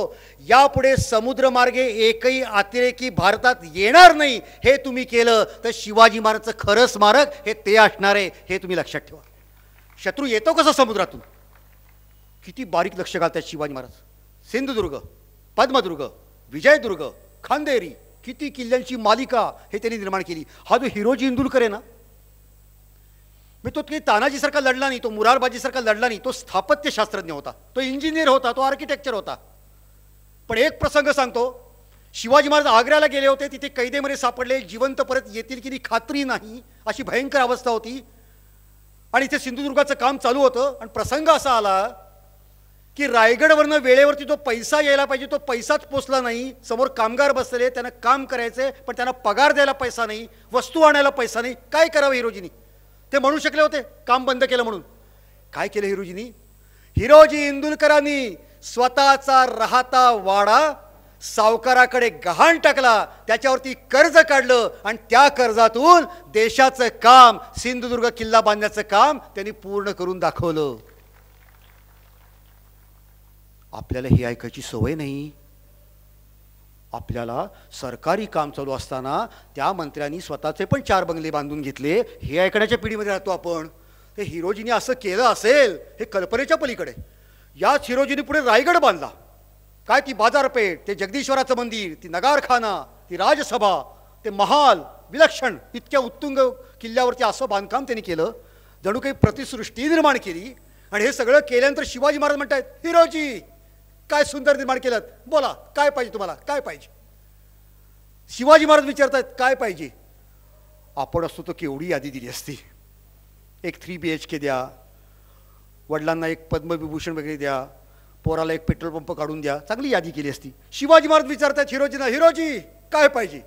यापुढे समुद्रमार्गे एकही अतिरेकी भारतात येणार नाही हे तुम्ही केलं तर शिवाजी महाराजचं खरं स्मारक हे ते असणार आहे हे तुम्ही लक्षात ठेवा शत्रू येतो कसं समुद्रातून किती बारीक लक्ष घालतात शिवाजी महाराज सिंधुदुर्ग पद्मदुर्ग विजयदुर्ग खांदेरी किती किल्ल्यांची मालिका हे त्यांनी निर्माण केली हा जो हिरोजी इंदुलकर आहे ना मी तो की तानाजीसारखा लढला नाही तो मुरारबाजीसारखा लढला नाही तो स्थापत्यशास्त्रज्ञ होता तो इंजिनियर होता तो आर्किटेक्चर होता पण एक प्रसंग सांगतो शिवाजी महाराज आग्र्याला गेले होते तिथे कैदेमध्ये सापडले जिवंत परत येतील की खात्री नाही अशी भयंकर अवस्था होती आणि इथे सिंधुदुर्गाचं काम चालू होतं आणि प्रसंग असा आला की रायगडवरनं वेळेवरती जो पैसा यायला पाहिजे तो पैसाच पोचला नाही समोर कामगार बसले त्यांना काम करायचे पण त्यांना पगार द्यायला पैसा नाही वस्तू आणायला पैसा नाही काय करावं हिरोजीनी ते म्हणू शकले होते काम बंद केलं म्हणून काय केलं हिरोजीनी हिरोजी इंदुलकरांनी स्वतःचा राहता वाडा सावकाराकडे गहाण टाकला त्याच्यावरती कर्ज काढलं आणि त्या कर्जातून देशाचं काम सिंधुदुर्ग किल्ला बांधण्याचं काम त्यांनी पूर्ण करून दाखवलं आपल्याला ही ऐकायची सवय नाही आपल्याला सरकारी काम चालू असताना त्या मंत्र्यांनी स्वतःचे पण चार बंगले बांधून घेतले हे ऐकण्याच्या पिढीमध्ये राहतो आपण हे हिरोजीने असं केलं असेल हे कल्पनेच्या पलीकडे याच हिरोजीने पुढे रायगड बांधला काय ती बाजारपेठ ते जगदीश्वराचं मंदिर ती नगारखाना ती राजसभा ते महाल विलक्षण इतक्या उत्तुंग किल्ल्यावरती असं बांधकाम त्यांनी केलं जणू काही प्रतिसृष्टी निर्माण केली आणि हे सगळं केल्यानंतर शिवाजी महाराज म्हणत आहेत हिरोजी काय सुंदर निर्माण केलं बोला काय पाहिजे तुम्हाला काय पाहिजे शिवाजी महाराज विचारतायत काय पाहिजे आपण असतो तो केवढी यादी दिली असती एक थ्री बी एच के द्या वडिलांना एक पद्मविभूषण वगैरे द्या पोराला एक पेट्रोल पंप काढून द्या चांगली यादी केली असती शिवाजी महाराज विचारतात हिरोजीना हिरोजी काय पाहिजे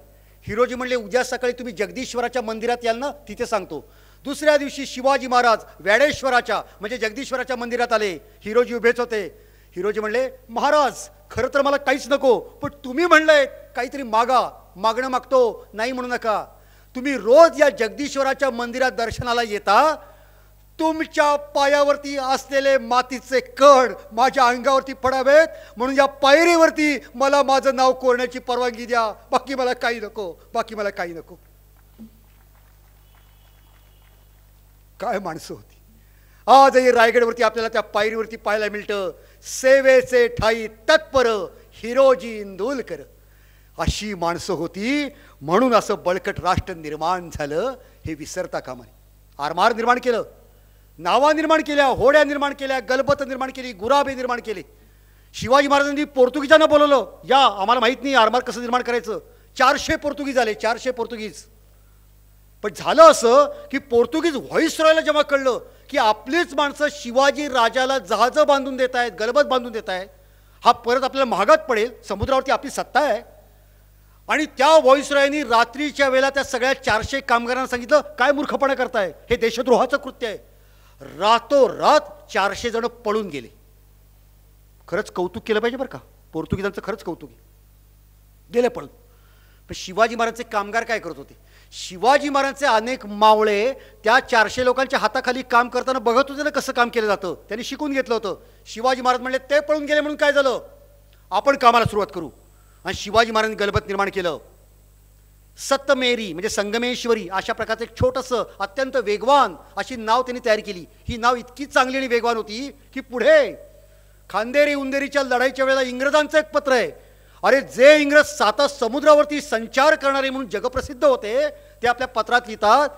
हिरोजी म्हणले उद्या सकाळी तुम्ही जगदीश्वराच्या मंदिरात याल ना तिथे सांगतो दुसऱ्या दिवशी शिवाजी महाराज व्याडेश्वराच्या म्हणजे जगदीश्वराच्या मंदिरात आले हिरोजी उभेच होते हिरोजी म्हणले महाराज खरं तर मला काहीच नको पण तुम्ही म्हणलंय काहीतरी मागा मागणं मागतो नाही म्हणू नका तुम्ही रोज या जगदीश्वराच्या मंदिरात दर्शनाला येता तुमच्या पायावरती असलेले मातीचे कड माझ्या अंगावरती पडावेत म्हणून या पायरीवरती मला माझं नाव कोरण्याची परवानगी द्या बाकी मला काही नको बाकी मला काही नको काय माणसं होती आजही रायगडवरती आपल्याला त्या पायरीवरती पाहायला मिळतं सेवेचे ठाई तत्पर हिरोजी इंदोलकर अशी माणसं होती म्हणून असं बळकट राष्ट्र निर्माण झालं हे विसरता कामा नये आरमार निर्माण केलं नावा निर्माण केल्या होड्या निर्माण केल्या गलबत निर्माण केली गुराबे निर्माण केले शिवाजी महाराजांनी पोर्तुगीजांना बोलवलं या आम्हाला माहीत नाही आरमार कसं निर्माण करायचं चारशे पोर्तुगीज आले चारशे पोर्तुगीज पण झालं असं की पोर्तुगीज व्हॉइस रॉयला जेव्हा कळलं की आपलीच माणसं शिवाजी राजाला जहाजं बांधून देत आहेत गलबत बांधून देत आहेत हा परत आपल्याला महागात पडेल समुद्रावरती आपली सत्ता आहे आणि त्या व्हॉइस रॉयनी रात्रीच्या वेळेला त्या सगळ्या चारशे कामगारांना सांगितलं काय मूर्खपणा करताय हे देशद्रोहाचं कृत्य आहे रातोरात चारशे जण पळून गेले खरंच कौतुक केलं पाहिजे बरं का पोर्तुगीजांचं खरंच कौतुक गेलं पळून पण शिवाजी महाराजांचे कामगार काय करत होते शिवाजी महाराजांचे अनेक मावळे त्या चारशे लोकांच्या हाताखाली काम करताना बघत होते ना कसं काम केलं जातं त्यांनी शिकून घेतलं होतं शिवाजी महाराज म्हणले ते पळून गेले म्हणून काय झालं आपण कामाला सुरुवात करू आणि शिवाजी महाराजांनी गलबत निर्माण केलं सत्तमेरी म्हणजे संगमेश्वरी अशा प्रकारचं एक छोटंसं अत्यंत वेगवान अशी नाव त्यांनी तयार केली ही नाव इतकी चांगली आणि वेगवान होती की पुढे खांदेरी उंदेरीच्या लढाईच्या वेळेला इंग्रजांचं एक पत्र आहे अरे जे इंग्रज साता समुद्रावरती संचार करणारे म्हणून जगप्रसिद्ध होते ते आपल्या पत्रात लिहितात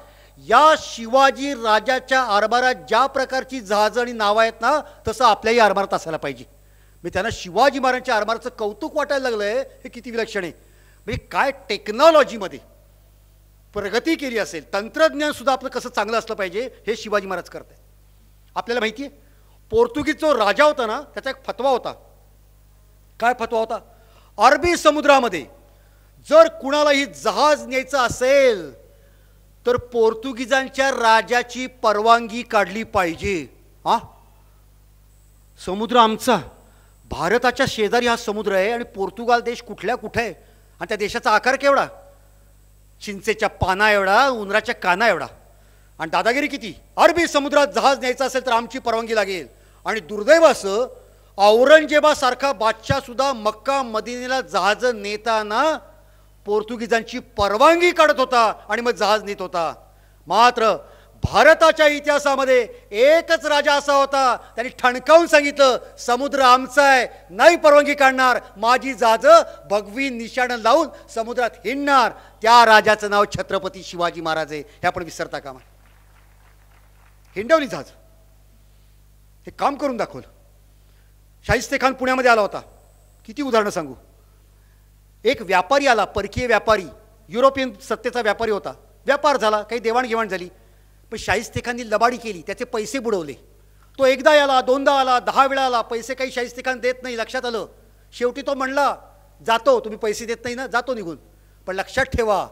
या शिवाजी राजाच्या आरबारात ज्या प्रकारची जहाजं आणि नावं आहेत ना तसं आपल्याही आरमारात असायला पाहिजे मी त्यांना शिवाजी महाराजांच्या आरमाराचं कौतुक वाटायला लागलं आहे हे किती विलक्षण आहे म्हणजे काय टेक्नॉलॉजीमध्ये प्रगती केली असेल तंत्रज्ञानसुद्धा आपलं कसं चांगलं असलं पाहिजे हे शिवाजी महाराज करत आपल्याला माहिती आहे पोर्तुगीज जो राजा होता ना त्याचा एक फतवा होता काय फतवा होता अरबी समुद्रामध्ये जर कुणालाही जहाज न्यायचं असेल तर पोर्तुगीजांच्या राजाची परवानगी काढली पाहिजे हा समुद्र आमचा भारताच्या शेजारी हा समुद्र आहे आणि पोर्तुगाल देश कुठल्या कुठे आहे आणि त्या देशाचा आकार केवढा चिंचेच्या पाना एवढा उंदराच्या काना एवढा आणि दादागिरी किती अरबी समुद्रात जहाज न्यायचं असेल तर आमची परवानगी लागेल आणि दुर्दैव असं औरंगजेबासारखा सुद्धा मक्का मदिनेला जहाज नेताना पोर्तुगीजांची परवानगी काढत होता आणि मग जहाज नेत होता मात्र भारताच्या इतिहासामध्ये एकच राजा असा होता त्यांनी ठणकावून सांगितलं समुद्र आमचा आहे नाही परवानगी काढणार माझी जाज भगवी निशाणं लावून समुद्रात हिंडणार त्या राजाचं नाव छत्रपती शिवाजी महाराज आहे हे आपण विसरता कामा हिंडवली जहाज हे काम करून दाखवलं शाहिस्ते खान पुण्यामध्ये आला होता किती उदाहरणं सांगू एक व्यापारी आला परकीय व्यापारी युरोपियन सत्तेचा व्यापारी होता व्यापार झाला काही देवाणघेवाण झाली पण शाहिस्तेखाननी लबाडी केली त्याचे पैसे बुडवले तो एकदा आला दोनदा आला दहा वेळा आला पैसे काही खान देत नाही लक्षात आलं शेवटी तो म्हणला जातो तुम्ही पैसे देत नाही ना जातो निघून पण लक्षात ठेवा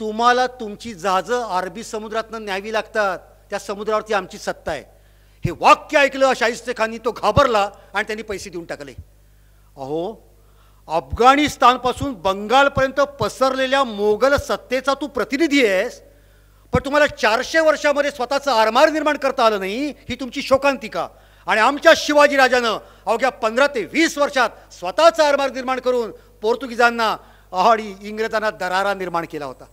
तुम्हाला तुमची जहाजं अरबी समुद्रातनं न्यावी लागतात त्या समुद्रावरती आमची सत्ता आहे हे वाक्य ऐकलं शाहिस्ते खानी तो घाबरला आणि त्यांनी पैसे देऊन टाकले अहो अफगाणिस्तानपासून बंगालपर्यंत पसरलेल्या मोगल सत्तेचा तू प्रतिनिधी आहेस पण तुम्हाला चारशे वर्षामध्ये स्वतःचं आरमार निर्माण करता आलं नाही ही तुमची शोकांतिका आणि आमच्या शिवाजीराजानं अवघ्या पंधरा ते वीस वर्षात स्वतःचा आरमार निर्माण करून पोर्तुगीजांना अहाडी इंग्रजांना दरारा निर्माण केला होता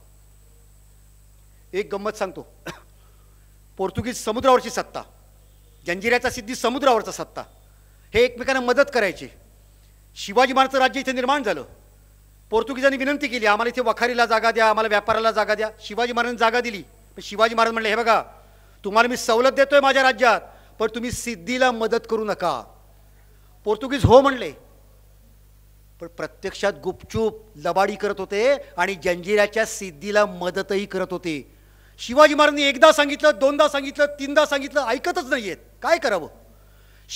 एक गंमत सांगतो पोर्तुगीज समुद्रावरची सत्ता जंजिऱ्याचा सिद्धी समुद्रावरचा सत्ता हे एकमेकांना मदत करायचे शिवाजी महाराजचं राज्य इथे निर्माण झालं पोर्तुगीजांनी विनंती केली आम्हाला इथे वखारीला जागा द्या आम्हाला व्यापाराला जागा द्या शिवाजी महाराजांनी जागा दिली पण शिवाजी महाराज म्हणले हे बघा तुम्हाला मी सवलत देतोय माझ्या राज्यात पण तुम्ही सिद्धीला मदत करू नका पोर्तुगीज हो म्हणले पण प्रत्यक्षात गुपचूप लबाडी करत होते आणि जंजिराच्या सिद्धीला मदतही करत होते शिवाजी महाराजांनी एकदा सांगितलं दोनदा सांगितलं तीनदा सांगितलं ऐकतच नाही आहेत काय करावं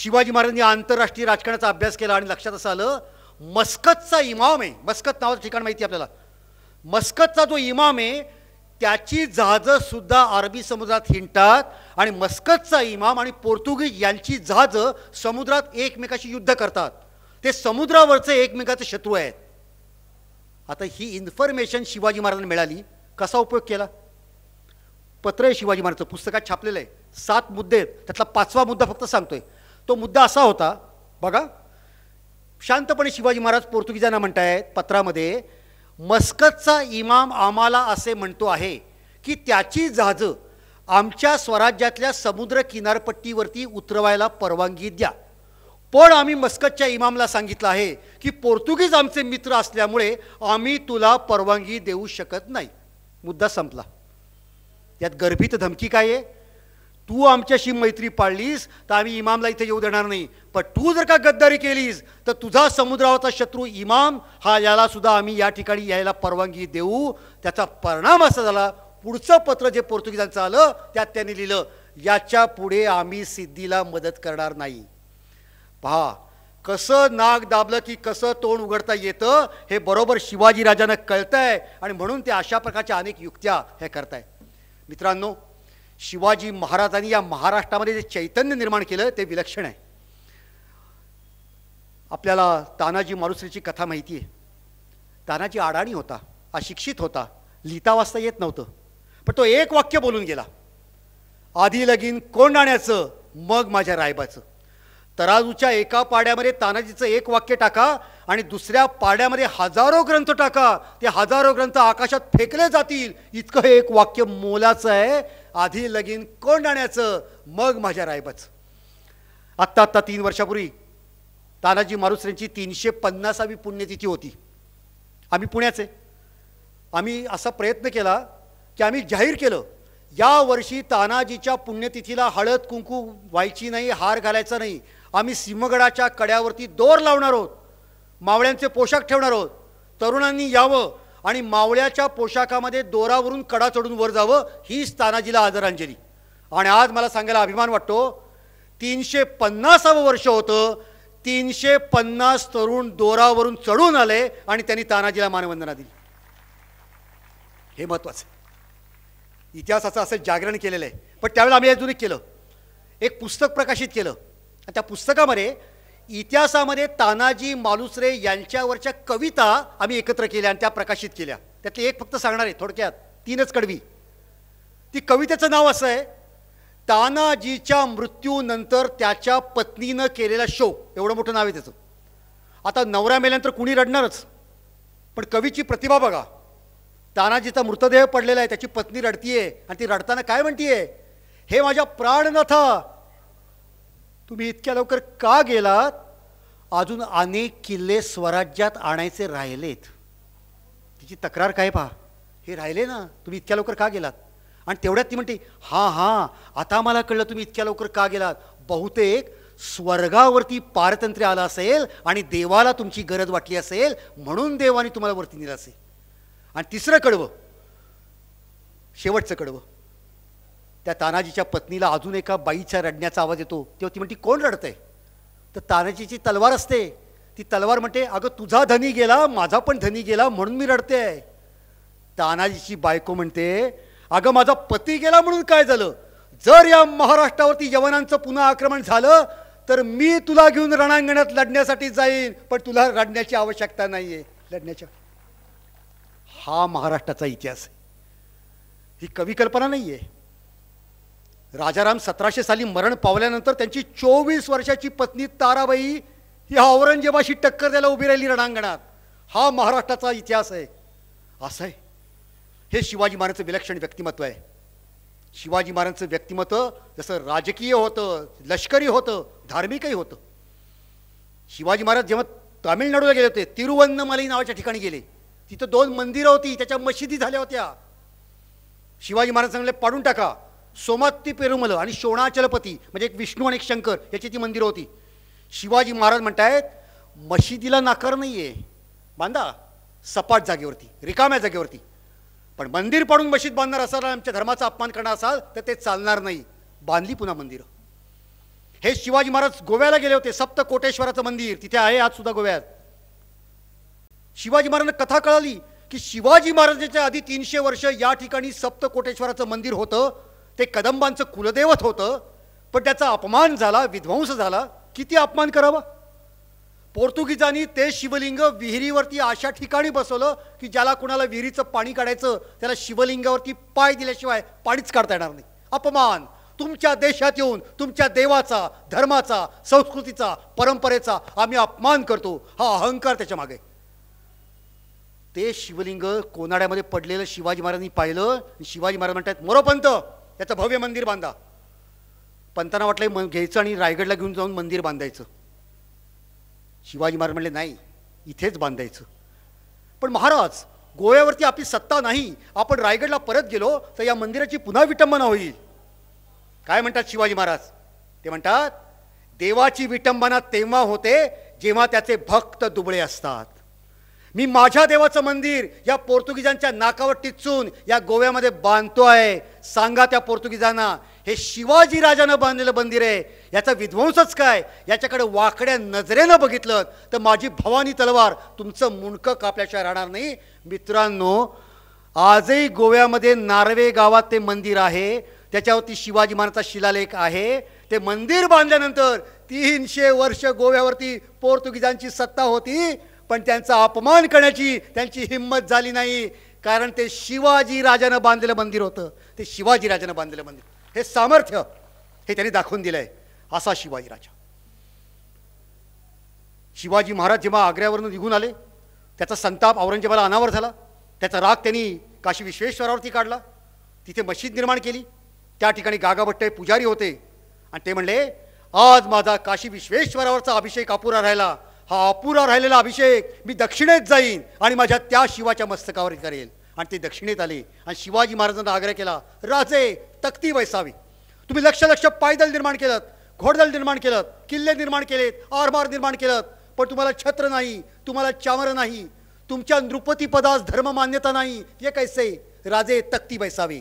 शिवाजी महाराजांनी आंतरराष्ट्रीय राजकारणाचा अभ्यास केला आणि लक्षात असं आलं मस्कतचा इमाम आहे मस्कत नावाचं ठिकाण माहिती आहे आपल्याला मस्कतचा जो इमाम आहे त्याची जहाजंसुद्धा अरबी समुद्रात हिंडतात आणि मस्कतचा इमाम आणि पोर्तुगीज यांची जहाजं समुद्रात एकमेकाशी युद्ध करतात ते समुद्रावरचे एकमेकाचे शत्रू आहेत आता ही इन्फॉर्मेशन शिवाजी महाराजांना मिळाली कसा उपयोग केला पत्र आहे शिवाजी महाराजचं पुस्तकात छापलेलं आहे सात मुद्दे आहेत त्यातला पाचवा मुद्दा फक्त सांगतोय तो मुद्दा असा होता बघा शांतपणे शिवाजी महाराज पोर्तुगीजांना म्हणतायत पत्रामध्ये मस्कतचा इमाम आम्हाला असे म्हणतो आहे की त्याची जहाजं आमच्या स्वराज्यातल्या समुद्र किनारपट्टीवरती उतरवायला परवानगी द्या पण आम्ही मस्कतच्या इमामला सांगितलं आहे की पोर्तुगीज आमचे मित्र असल्यामुळे आम्ही तुला परवानगी देऊ शकत नाही मुद्दा संपला यात गर्भित धमकी काय आहे तू आमच्याशी मैत्री पाळलीस तर आम्ही इमामला इथे येऊ देणार नाही पण तू जर का गद्दारी केलीस तर तुझा समुद्रावरचा शत्रू इमाम हा याला सुद्धा आम्ही या ठिकाणी यायला परवानगी देऊ त्याचा परिणाम असा झाला पुढचं पत्र जे पोर्तुगीजांचं आलं त्यात त्यांनी लिहिलं याच्या पुढे आम्ही सिद्धीला मदत करणार नाही पहा कसं नाग दाबलं की कसं तोंड उघडता येतं हे बरोबर शिवाजीराजांना कळतंय आणि म्हणून ते अशा प्रकारच्या अनेक युक्त्या हे करतायत मित्रांनो शिवाजी महाराजांनी या महाराष्ट्रामध्ये जे चैतन्य निर्माण केलं ते विलक्षण आहे आपल्याला तानाजी मारुसरीची कथा माहिती आहे तानाजी आडाणी होता अशिक्षित होता लिहिता वाचता येत नव्हतं पण तो एक वाक्य बोलून गेला आधी लगीन कोण मग माझ्या रायबाचं तराजूच्या एका पाड्यामध्ये तानाजीचं एक वाक्य टाका आणि दुसऱ्या पाड्यामध्ये हजारो ग्रंथ टाका ते हजारो ग्रंथ आकाशात फेकले जातील इतकं हे एक वाक्य मोलाचं आहे आधी लगीन कोण आणायचं मग माझ्या रायबाचं आत्ता आत्ता तीन वर्षापूर्वी तानाजी मारुसरेंची तीनशे पन्नासावी पुण्यतिथी होती आम्ही पुण्याचे आम्ही असा प्रयत्न केला की आम्ही जाहीर केलं या वर्षी तानाजीच्या पुण्यतिथीला हळद कुंकू व्हायची नाही हार घालायचा नाही आम्ही सिंहगडाच्या कड्यावरती दोर लावणार आहोत मावळ्यांचे पोशाख ठेवणार आहोत तरुणांनी यावं आणि मावळ्याच्या पोशाखामध्ये दोरावरून कडा चढून वर जावं हीच तानाजीला आदरांजली आणि आज मला सांगायला अभिमान वाटतो तीनशे पन्नासावं वर्ष होतं तीनशे पन्नास तरुण दोरावरून चढून आले आणि त्यांनी तानाजीला मानवंदना दिली हे महत्त्वाचं इतिहासाचं असं जागरण केलेलं आहे पण त्यावेळेला आम्ही अजून एक केलं एक पुस्तक प्रकाशित केलं आणि त्या पुस्तकामध्ये इतिहासामध्ये तानाजी मालुसरे यांच्यावरच्या कविता आम्ही एकत्र केल्या आणि त्या प्रकाशित केल्या त्यातली एक फक्त सांगणार आहे थोडक्यात तीनच कडवी ती कवितेचं नाव असं आहे तानाजीच्या मृत्यूनंतर त्याच्या पत्नीनं केलेला शोक एवढं मोठं नाव आहे त्याचं आता नवऱ्या मेल्यानंतर कुणी रडणारच पण कवीची प्रतिभा बघा तानाजीचा मृतदेह पडलेला आहे त्याची पत्नी रडतीये आणि ती रडताना काय म्हणतीये हे माझ्या प्राणनाथा तुम्ही इतक्या लवकर का गेलात अजून अनेक किल्ले स्वराज्यात आणायचे राहिलेत तिची तक्रार काय पहा हे राहिले ना तुम्ही इतक्या लवकर का गेलात आणि तेवढ्यात ती म्हणते हां हां आता मला कळलं तुम्ही इतक्या लवकर का गेलात बहुतेक स्वर्गावरती पारतंत्र्य आलं असेल आणि देवाला तुमची गरज वाटली असेल म्हणून देवाने तुम्हाला वरती नेलं असेल आणि तिसरं कडवं शेवटचं कडवं त्या तानाजीच्या पत्नीला अजून एका बाईच्या रडण्याचा आवाज येतो तेव्हा ती म्हणते कोण रडतंय तर तानाजीची तलवार असते ती तलवार म्हणते अगं तुझा धनी गेला माझा पण धनी गेला म्हणून मी रडते आहे तानाजीची बायको म्हणते अगं माझा पती गेला म्हणून काय झालं जर या महाराष्ट्रावरती यवनांचं पुन्हा आक्रमण झालं तर मी तुला घेऊन रणांगणात लढण्यासाठी जाईन पण तुला रडण्याची आवश्यकता नाही आहे लढण्याच्या हा महाराष्ट्राचा इतिहास आहे ही कवी कल्पना नाही आहे राजाराम सतराशे साली मरण पावल्यानंतर त्यांची चोवीस वर्षाची पत्नी ताराबाई ही औरंगजेबाशी टक्कर द्यायला उभी राहिली रणांगणात हा महाराष्ट्राचा इतिहास आहे असं आहे हे शिवाजी महाराजचं विलक्षण व्यक्तिमत्व आहे शिवाजी महाराजांचं व्यक्तिमत्व जसं राजकीय होतं लष्करी होतं धार्मिकही होतं शिवाजी महाराज जेव्हा तामिळनाडूला गेले होते तिरुवन्नमाली नावाच्या ठिकाणी गेले तिथं दोन मंदिरं होती त्याच्या मशिदी झाल्या होत्या शिवाजी महाराज सांगले पाडून टाका सोमात्ती पेरुमल आणि शोणाचलपती म्हणजे एक विष्णू आणि एक शंकर याची ती मंदिरं होती शिवाजी महाराज म्हणतायत मशिदीला नाकार नाही आहे बांधा सपाट जागेवरती रिकाम्या जागेवरती पण मंदिर पाडून मशीद बांधणार असाल आमच्या धर्माचा अपमान करणार असाल तर ते चालणार नाही बांधली पुन्हा मंदिरं हे शिवाजी महाराज गोव्याला गेले होते सप्तकोटेश्वराचं मंदिर तिथे आहे आज सुद्धा गोव्यात शिवाजी महाराजांना कथा कळाली की शिवाजी महाराजांच्या आधी तीनशे वर्ष या ठिकाणी सप्तकोटेश्वराचं मंदिर होतं ते कदंबांचं कुलदैवत होतं पण त्याचा अपमान झाला विध्वंस झाला किती अपमान करावा पोर्तुगीजांनी ते शिवलिंग विहिरीवरती अशा ठिकाणी बसवलं की ज्याला कुणाला विहिरीचं पाणी काढायचं त्याला शिवलिंगावरती पाय दिल्याशिवाय पाणीच काढता येणार नाही अपमान तुमच्या देशात येऊन तुमच्या देवाचा धर्माचा संस्कृतीचा परंपरेचा आम्ही अपमान करतो हा अहंकार त्याच्या मागे ते शिवलिंग कोनाड्यामध्ये पडलेलं शिवाजी महाराजांनी पाहिलं शिवाजी महाराज म्हणतात मोरोपंत त्याचं भव्य मंदिर बांधा पंतांना वाटलं मग घ्यायचं आणि रायगडला घेऊन जाऊन मंदिर बांधायचं शिवाजी महाराज म्हणले नाही इथेच बांधायचं पण महाराज गोव्यावरती आपली सत्ता नाही आपण रायगडला परत गेलो तर या मंदिराची पुन्हा विटंबना होईल काय म्हणतात शिवाजी महाराज ते म्हणतात देवाची विटंबना तेव्हा होते जेव्हा त्याचे भक्त दुबळे असतात मी माझ्या देवाचं मंदिर या पोर्तुगीजांच्या नाकावर टिचून या गोव्यामध्ये बांधतो आहे सांगा त्या पोर्तुगीजांना हे शिवाजी राजानं बांधलेलं मंदिर आहे याचा विध्वंसच काय याच्याकडे वाकड्या नजरेनं बघितलं तर माझी भवानी तलवार तुमचं मुंडकं कापल्याशिवाय राहणार नाही मित्रांनो आजही गोव्यामध्ये नारवे गावात ते मंदिर आहे त्याच्यावरती शिवाजी महाराजचा शिलालेख आहे ते मंदिर बांधल्यानंतर तीनशे वर्ष गोव्यावरती पोर्तुगीजांची सत्ता होती पण त्यांचा अपमान करण्याची त्यांची हिंमत झाली नाही कारण ते शिवाजी राजानं बांधलेलं मंदिर होतं ते शिवाजी राजानं बांधलेलं मंदिर हे सामर्थ्य हे त्यांनी दाखवून दिलंय असा शिवाजी राजा शिवाजी महाराज जेव्हा आग्र्यावरून निघून आले त्याचा संताप औरंगजेबाला अनावर झाला त्याचा राग त्यांनी काशी विश्वेश्वरावरती काढला तिथे मशीद निर्माण केली त्या ठिकाणी गागाभट्टे पुजारी होते आणि ते म्हणले आज माझा काशी विश्वेश्वरावरचा अभिषेक अपुरा राहिला हा अपुरा राहिलेला अभिषेक मी दक्षिणेत जाईन आणि माझ्या त्या शिवाच्या मस्तकावर करेल आणि ते दक्षिणेत आले आणि शिवाजी महाराजांना आग्रह केला राजे तक्ती वैसावी तुम्ही लक्ष लक्ष पायदल निर्माण केलं घोडदल निर्माण केलं किल्ले निर्माण केलेत आरमार निर्माण केलं पण तुम्हाला छत्र नाही तुम्हाला चामर नाही तुमच्या नृपती पदास धर्म मान्यता नाही हे कैसे राजे तक्ती बैसावे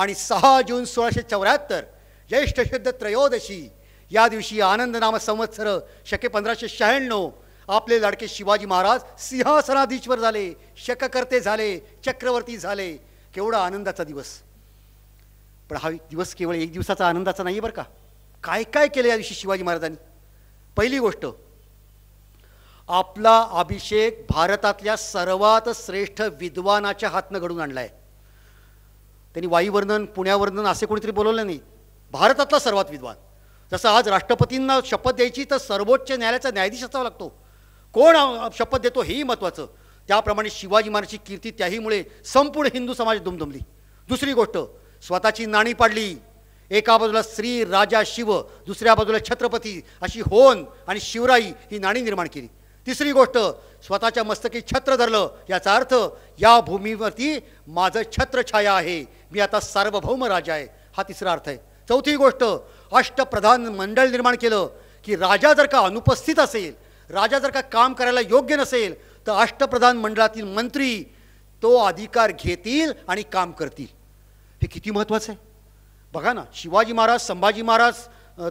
आणि सहा जून सोळाशे चौऱ्याहत्तर ज्येष्ठ शुद्ध त्रयोदशी या दिवशी आनंद नाम संवत्सर शके पंधराशे शहाण्णव आपले लाडके शिवाजी महाराज सिंहासनाधीश्वर झाले शककर्ते झाले चक्रवर्ती झाले केवढा आनंदाचा दिवस पण हा दिवस केवळ एक दिवसाचा आनंदाचा नाही बरं का काय काय केलं या दिवशी शिवाजी महाराजांनी पहिली गोष्ट आपला अभिषेक भारतातल्या सर्वात श्रेष्ठ विद्वानाच्या हातनं घडून आणला आहे त्यांनी वाईवर्णन पुण्यावर्णन असे कोणीतरी बोलवलं नाही भारतातला सर्वात विद्वान जसं आज राष्ट्रपतींना शपथ द्यायची तर सर्वोच्च न्यायालयाचा न्यायाधीश असावा लागतो कोण शपथ देतो हेही महत्त्वाचं त्याप्रमाणे शिवाजी महाराजची कीर्ती त्याहीमुळे संपूर्ण हिंदू समाज दुमधुमली दुसरी गोष्ट स्वतःची नाणी पाडली एका बाजूला श्री राजा शिव दुसऱ्या बाजूला छत्रपती अशी होन आणि शिवराई ही नाणी निर्माण केली तिसरी गोष्ट स्वतःच्या मस्तकी छत्र धरलं याचा अर्थ या भूमीवरती माझं छत्रछाया आहे मी आता सार्वभौम राजा आहे हा तिसरा अर्थ आहे चौथी गोष्ट अष्टप्रधान मंडळ निर्माण केलं की राजा जर का अनुपस्थित असेल राजा जर का काम करायला योग्य नसेल तर अष्टप्रधान मंडळातील मंत्री तो अधिकार घेतील आणि काम करतील हे किती महत्त्वाचं आहे बघा ना शिवाजी महाराज संभाजी महाराज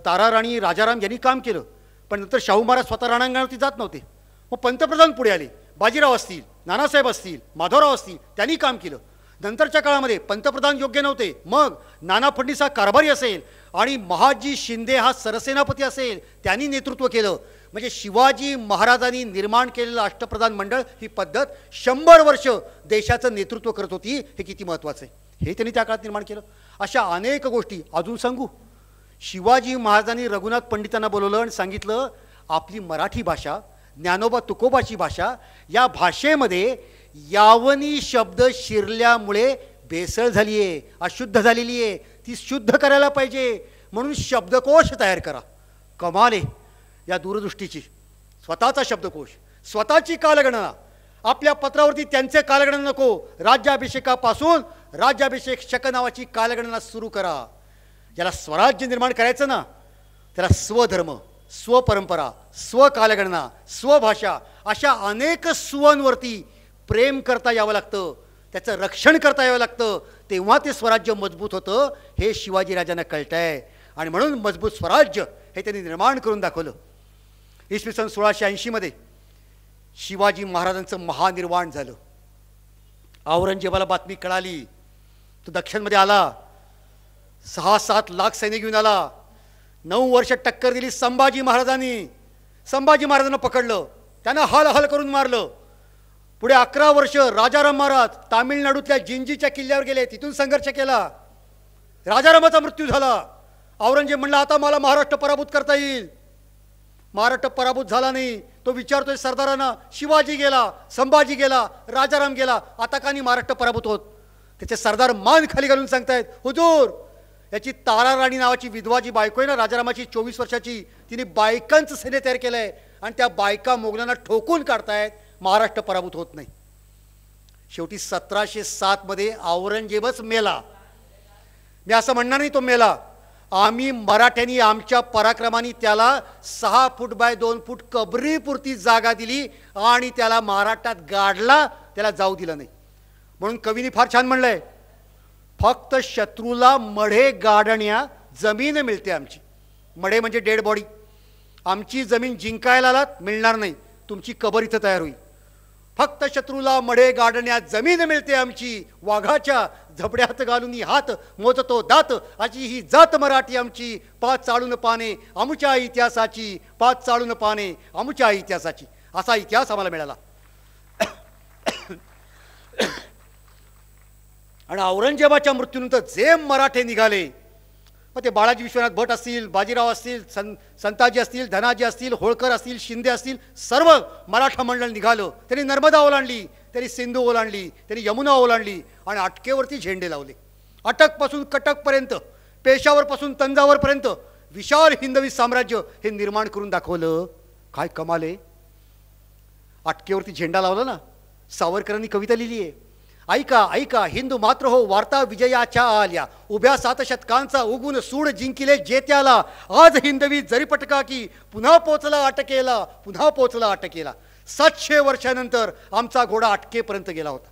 तारा राणी राजाराम यांनी काम केलं पण नंतर शाहू महाराज स्वतः राणांगणावरती जात नव्हते मग पंतप्रधान पुढे आले बाजीराव असतील नानासाहेब असतील माधवराव असतील त्यांनी काम केलं नंतरच्या काळामध्ये पंतप्रधान योग्य नव्हते मग नाना फडणीस कारभारी असेल आणि महाजी शिंदे हा सरसेनापती असेल त्यांनी नेतृत्व केलं म्हणजे शिवाजी महाराजांनी निर्माण केलेलं अष्टप्रधान मंडळ ही पद्धत शंभर वर्ष देशाचं नेतृत्व करत होती हे किती महत्त्वाचं आहे हे त्यांनी त्या काळात निर्माण केलं अशा अनेक गोष्टी अजून सांगू शिवाजी महाराजांनी रघुनाथ पंडितांना बोलवलं आणि सांगितलं आपली मराठी भाषा ज्ञानोबा तुकोबाची भाषा या भाषेमध्ये यावनी शब्द शिरल्यामुळे बेसळ झाली आहे अशुद्ध झालेली आहे ती शुद्ध करायला पाहिजे म्हणून शब्दकोश तयार करा कमाले या दूरदृष्टीची स्वतःचा शब्दकोश स्वतःची कालगणना आपल्या पत्रावरती त्यांचे कालगणना नको राज्याभिषेकापासून राज्याभिषेक शक नावाची कालगणना सुरू करा ज्याला स्वराज्य निर्माण करायचं ना त्याला स्वधर्म स्वपरंपरा स्वकालगणना स्वभाषा अशा अनेक स्वांवरती प्रेम करता यावं लागतं त्याचं रक्षण करता यावं लागतं तेव्हा ते स्वराज्य मजबूत होतं हे शिवाजीराजांना कळतं आहे आणि म्हणून मजबूत स्वराज्य हे त्यांनी निर्माण करून दाखवलं इसवी सन सोळाशे ऐंशीमध्ये शिवाजी महाराजांचं महानिर्वाण झालं औरंगजेबाला बातमी कळाली तो दक्षिणमध्ये आला सहा सात लाख सैनिक घेऊन आला नऊ वर्ष टक्कर दिली संभाजी महाराजांनी संभाजी महाराजांना पकडलं त्यांना हल हल करून मारलं पुढे अकरा वर्ष राजाराम महाराज तामिळनाडूतल्या जिंजीच्या किल्ल्यावर गेले तिथून संघर्ष केला राजारामाचा मृत्यू झाला औरंगजेब म्हणला आता मला महाराष्ट्र पराभूत करता येईल महाराष्ट्र पराभूत झाला नाही तो विचारतोय सरदारांना शिवाजी गेला संभाजी गेला राजाराम गेला आता का महाराष्ट्र पराभूत होत त्याचे सरदार मान खाली घालून सांगतायत हुजूर याची तारा राणी नावाची विधवा जी बायको आहे ना राजारामाची चोवीस वर्षाची तिने बायकांचं सैन्य तयार केलं आहे आणि त्या बायका मोगलांना ठोकून काढतायत महाराष्ट्र पराभूत होत नाही शेवटी सतराशे मध्ये औरंगजेबच मेला मी असं म्हणणार नाही तो मेला आम्ही मराठ्यांनी आमच्या पराक्रमाने त्याला सहा फूट बाय दोन फूट कबरीपुरती जागा दिली आणि त्याला महाराष्ट्रात गाडला त्याला जाऊ दिलं नाही म्हणून कवीने फार छान म्हणलंय फक्त शत्रूला मढे गाडण्या जमीन मिळते आमची मढे म्हणजे डेड बॉडी आमची जमीन जिंकायला मिळणार नाही तुमची कबर इथं तयार होईल फक्त शत्रूला मढे गाडण्यात जमीन मिळते आमची वाघाच्या झबड्यात घालून हात मोजतो दात अशी ही जात मराठी आमची पाच चाळून पाने आमच्या इतिहासाची पाच चाळून पाने आमच्या इतिहासाची असा इतिहास आम्हाला मिळाला आणि औरंगजेबाच्या मृत्यूनंतर जे मराठे निघाले मग ते बाळाजी विश्वनाथ भट असतील बाजीराव असतील सं संताजी असतील धनाजी असतील होळकर असतील शिंदे असतील सर्व मराठा मंडळ निघालं त्यांनी नर्मदा ओलांडली त्यांनी सिंधू ओलांडली त्यांनी यमुना ओलांडली आणि अटकेवरती झेंडे लावले अटकपासून कटकपर्यंत पेशावरपासून तंजावरपर्यंत विशाल हिंदवी साम्राज्य हे निर्माण करून दाखवलं काय कमाले अटकेवरती झेंडा लावला ना सावरकरांनी कविता लिहिली आहे ऐका ऐका हिंदू मात्र हो वार्ता विजयाच्या आल्या उभ्या सात शतकांचा उगून सूड जिंकिले जेत्याला आज हिंदवी जरी पटका की पुन्हा पोचला अटकेला पुन्हा पोचला अटकेला सातशे वर्षानंतर आमचा घोडा अटकेपर्यंत गेला होता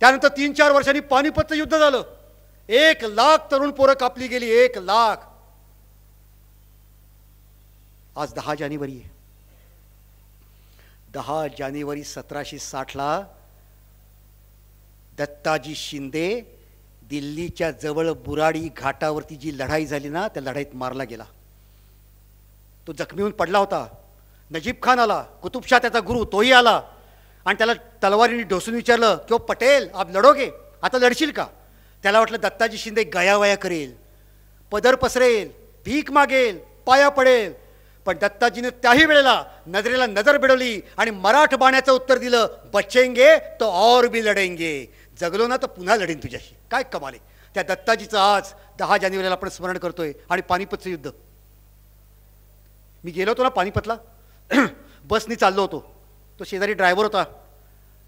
त्यानंतर तीन चार वर्षांनी पानिपतचं युद्ध झालं एक लाख तरुण पोरं कापली गेली एक लाख आज दहा जानेवारी आहे दहा जानेवारी सतराशे साठला ला दत्ताजी शिंदे दिल्लीच्या जवळ बुराडी घाटावरती जी लढाई झाली ना त्या लढाईत मारला गेला तो जखमी होऊन पडला होता नजीब खान आला कुतुबशाह त्याचा गुरु तोही आला आणि त्याला तलवारीने ढोसून विचारलं किंवा पटेल आप लढोगे आता लढशील का त्याला वाटलं दत्ताजी शिंदे गयावया करेल पदर पसरेल भीक मागेल पाया पडेल पण दत्ताजीने त्याही वेळेला नजरेला नजर भिडवली आणि मराठ बाण्याचं उत्तर दिलं बचेंगे तो और भी लढेंगे जगलो ना तर पुन्हा लढीन तुझ्याशी काय कमाले त्या दत्ताजीचं आज दहा जानेवारीला आपण स्मरण करतोय आणि पानिपतचं युद्ध मी गेलो होतो ना पानिपतला बसनी चाललो होतो तो शेजारी ड्रायव्हर होता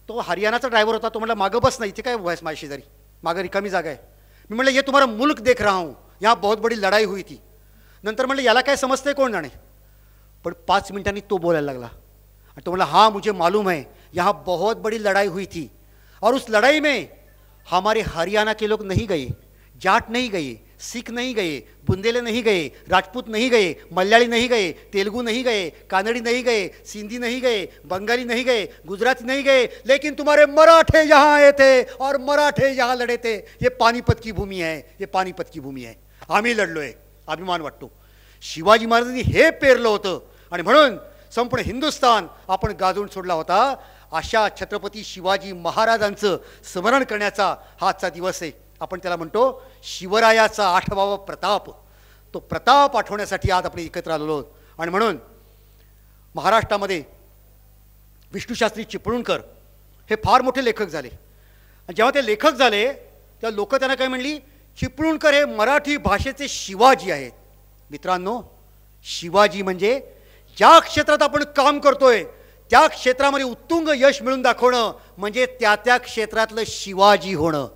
तो हरियाणाचा ड्रायव्हर होता तो म्हटला मागं बस नाही इथे काय व्हायस माझ्या शेजारी मागं रिकामी जागा आहे मी म्हटलं ये तुम्हाला मुल्क देख रहा हूँ या बहुत बडी लढाई हुई ती नंतर म्हटलं याला काय समजते कोण जाणे पण पाच मिनिटांनी तो बोलायला लागला आणि तो म्हटला हां मुझे मालूम है यहाँ बहुत बडी लढाई हुई थी और उस लड़ाई में हमारे हरियाणा के लोग नहीं गए जाट नहीं गए सिख नहीं गए बुंदेले नहीं गए राजपूत नहीं गए मल्याली नहीं गए तेलुगू नहीं गए कानड़ी नहीं गए सिंधी नहीं गए बंगाली नहीं गए गुजराती नहीं गए लेकिन तुम्हारे मराठे यहाँ आए थे और मराठे यहाँ लड़े थे ये पानीपत की भूमि आहे ये पानीपत की भूमी आहे आम्ही लढलोय अभिमान वाटतो शिवाजी महाराजांनी हे पेरलं होतं आणि म्हणून संपूर्ण हिंदुस्तान आपण गाजवून सोडला होता अशा छत्रपती शिवाजी महाराजांचं स्मरण करण्याचा हा आजचा दिवस आहे आपण त्याला म्हणतो शिवरायाचा आठवावा प्रताप तो प्रताप आठवण्यासाठी आज आपण एकत्र आलेलो आहोत आणि म्हणून महाराष्ट्रामध्ये विष्णूशास्त्री चिपळूणकर हे फार मोठे लेखक झाले आणि जेव्हा ते लेखक झाले तेव्हा लोक त्यांना काय म्हणली चिपळूणकर हे मराठी भाषेचे शिवाजी आहेत मित्रांनो शिवाजी म्हणजे ज्या क्षेत्रात आपण काम करतोय त्या क्षेत्रामध्ये उत्तुंग यश मिळून दाखवणं म्हणजे त्या त्या क्षेत्रातलं शिवाजी होणं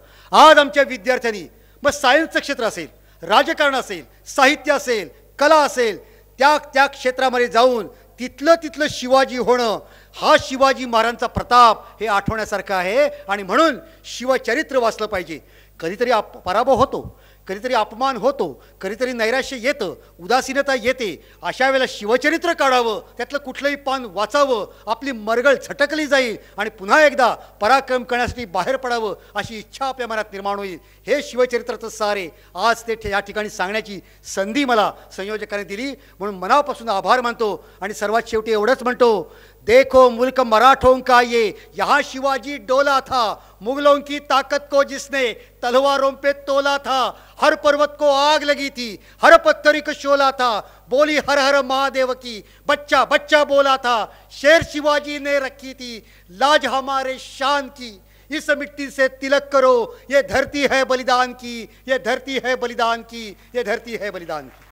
आज आमच्या विद्यार्थ्यांनी मग सायन्सचं क्षेत्र असेल राजकारण असेल साहित्य असेल कला असेल त्या त्या क्षेत्रामध्ये जाऊन तिथलं तिथलं शिवाजी होणं हा शिवाजी महाराजांचा प्रताप हे आठवण्यासारखं आहे आणि म्हणून शिवचरित्र वाचलं पाहिजे कधीतरी आप पराभव होतो कधीतरी अपमान होतो कधीतरी नैराश्य येतं उदासीनता येते अशा वेळेला शिवचरित्र काढावं त्यातलं कुठलंही पान वाचावं आपली मरगळ झटकली जाईल आणि पुन्हा एकदा पराक्रम करण्यासाठी बाहेर पडावं अशी इच्छा आपल्या मनात निर्माण होईल हे शिवचरित्राचं सारे आज ते या ठिकाणी सांगण्याची संधी मला संयोजकाने दिली म्हणून मनापासून आभार मानतो आणि सर्वात शेवटी एवढंच म्हणतो देखो मुल्क मराठों का ये यहाँ शिवाजी डोला था मुगलों की ताकत को जिसने तलवारों पे तोला था हर पर्वत को आग लगी थी हर पत्थरी को शोला था बोली हर हर महादेव की बच्चा बच्चा बोला था शेर शिवाजी ने रखी थी लाज हमारे शान की इस मिट्टी से तिलक करो ये धरती है बलिदान की ये धरती है बलिदान की ये धरती है बलिदान की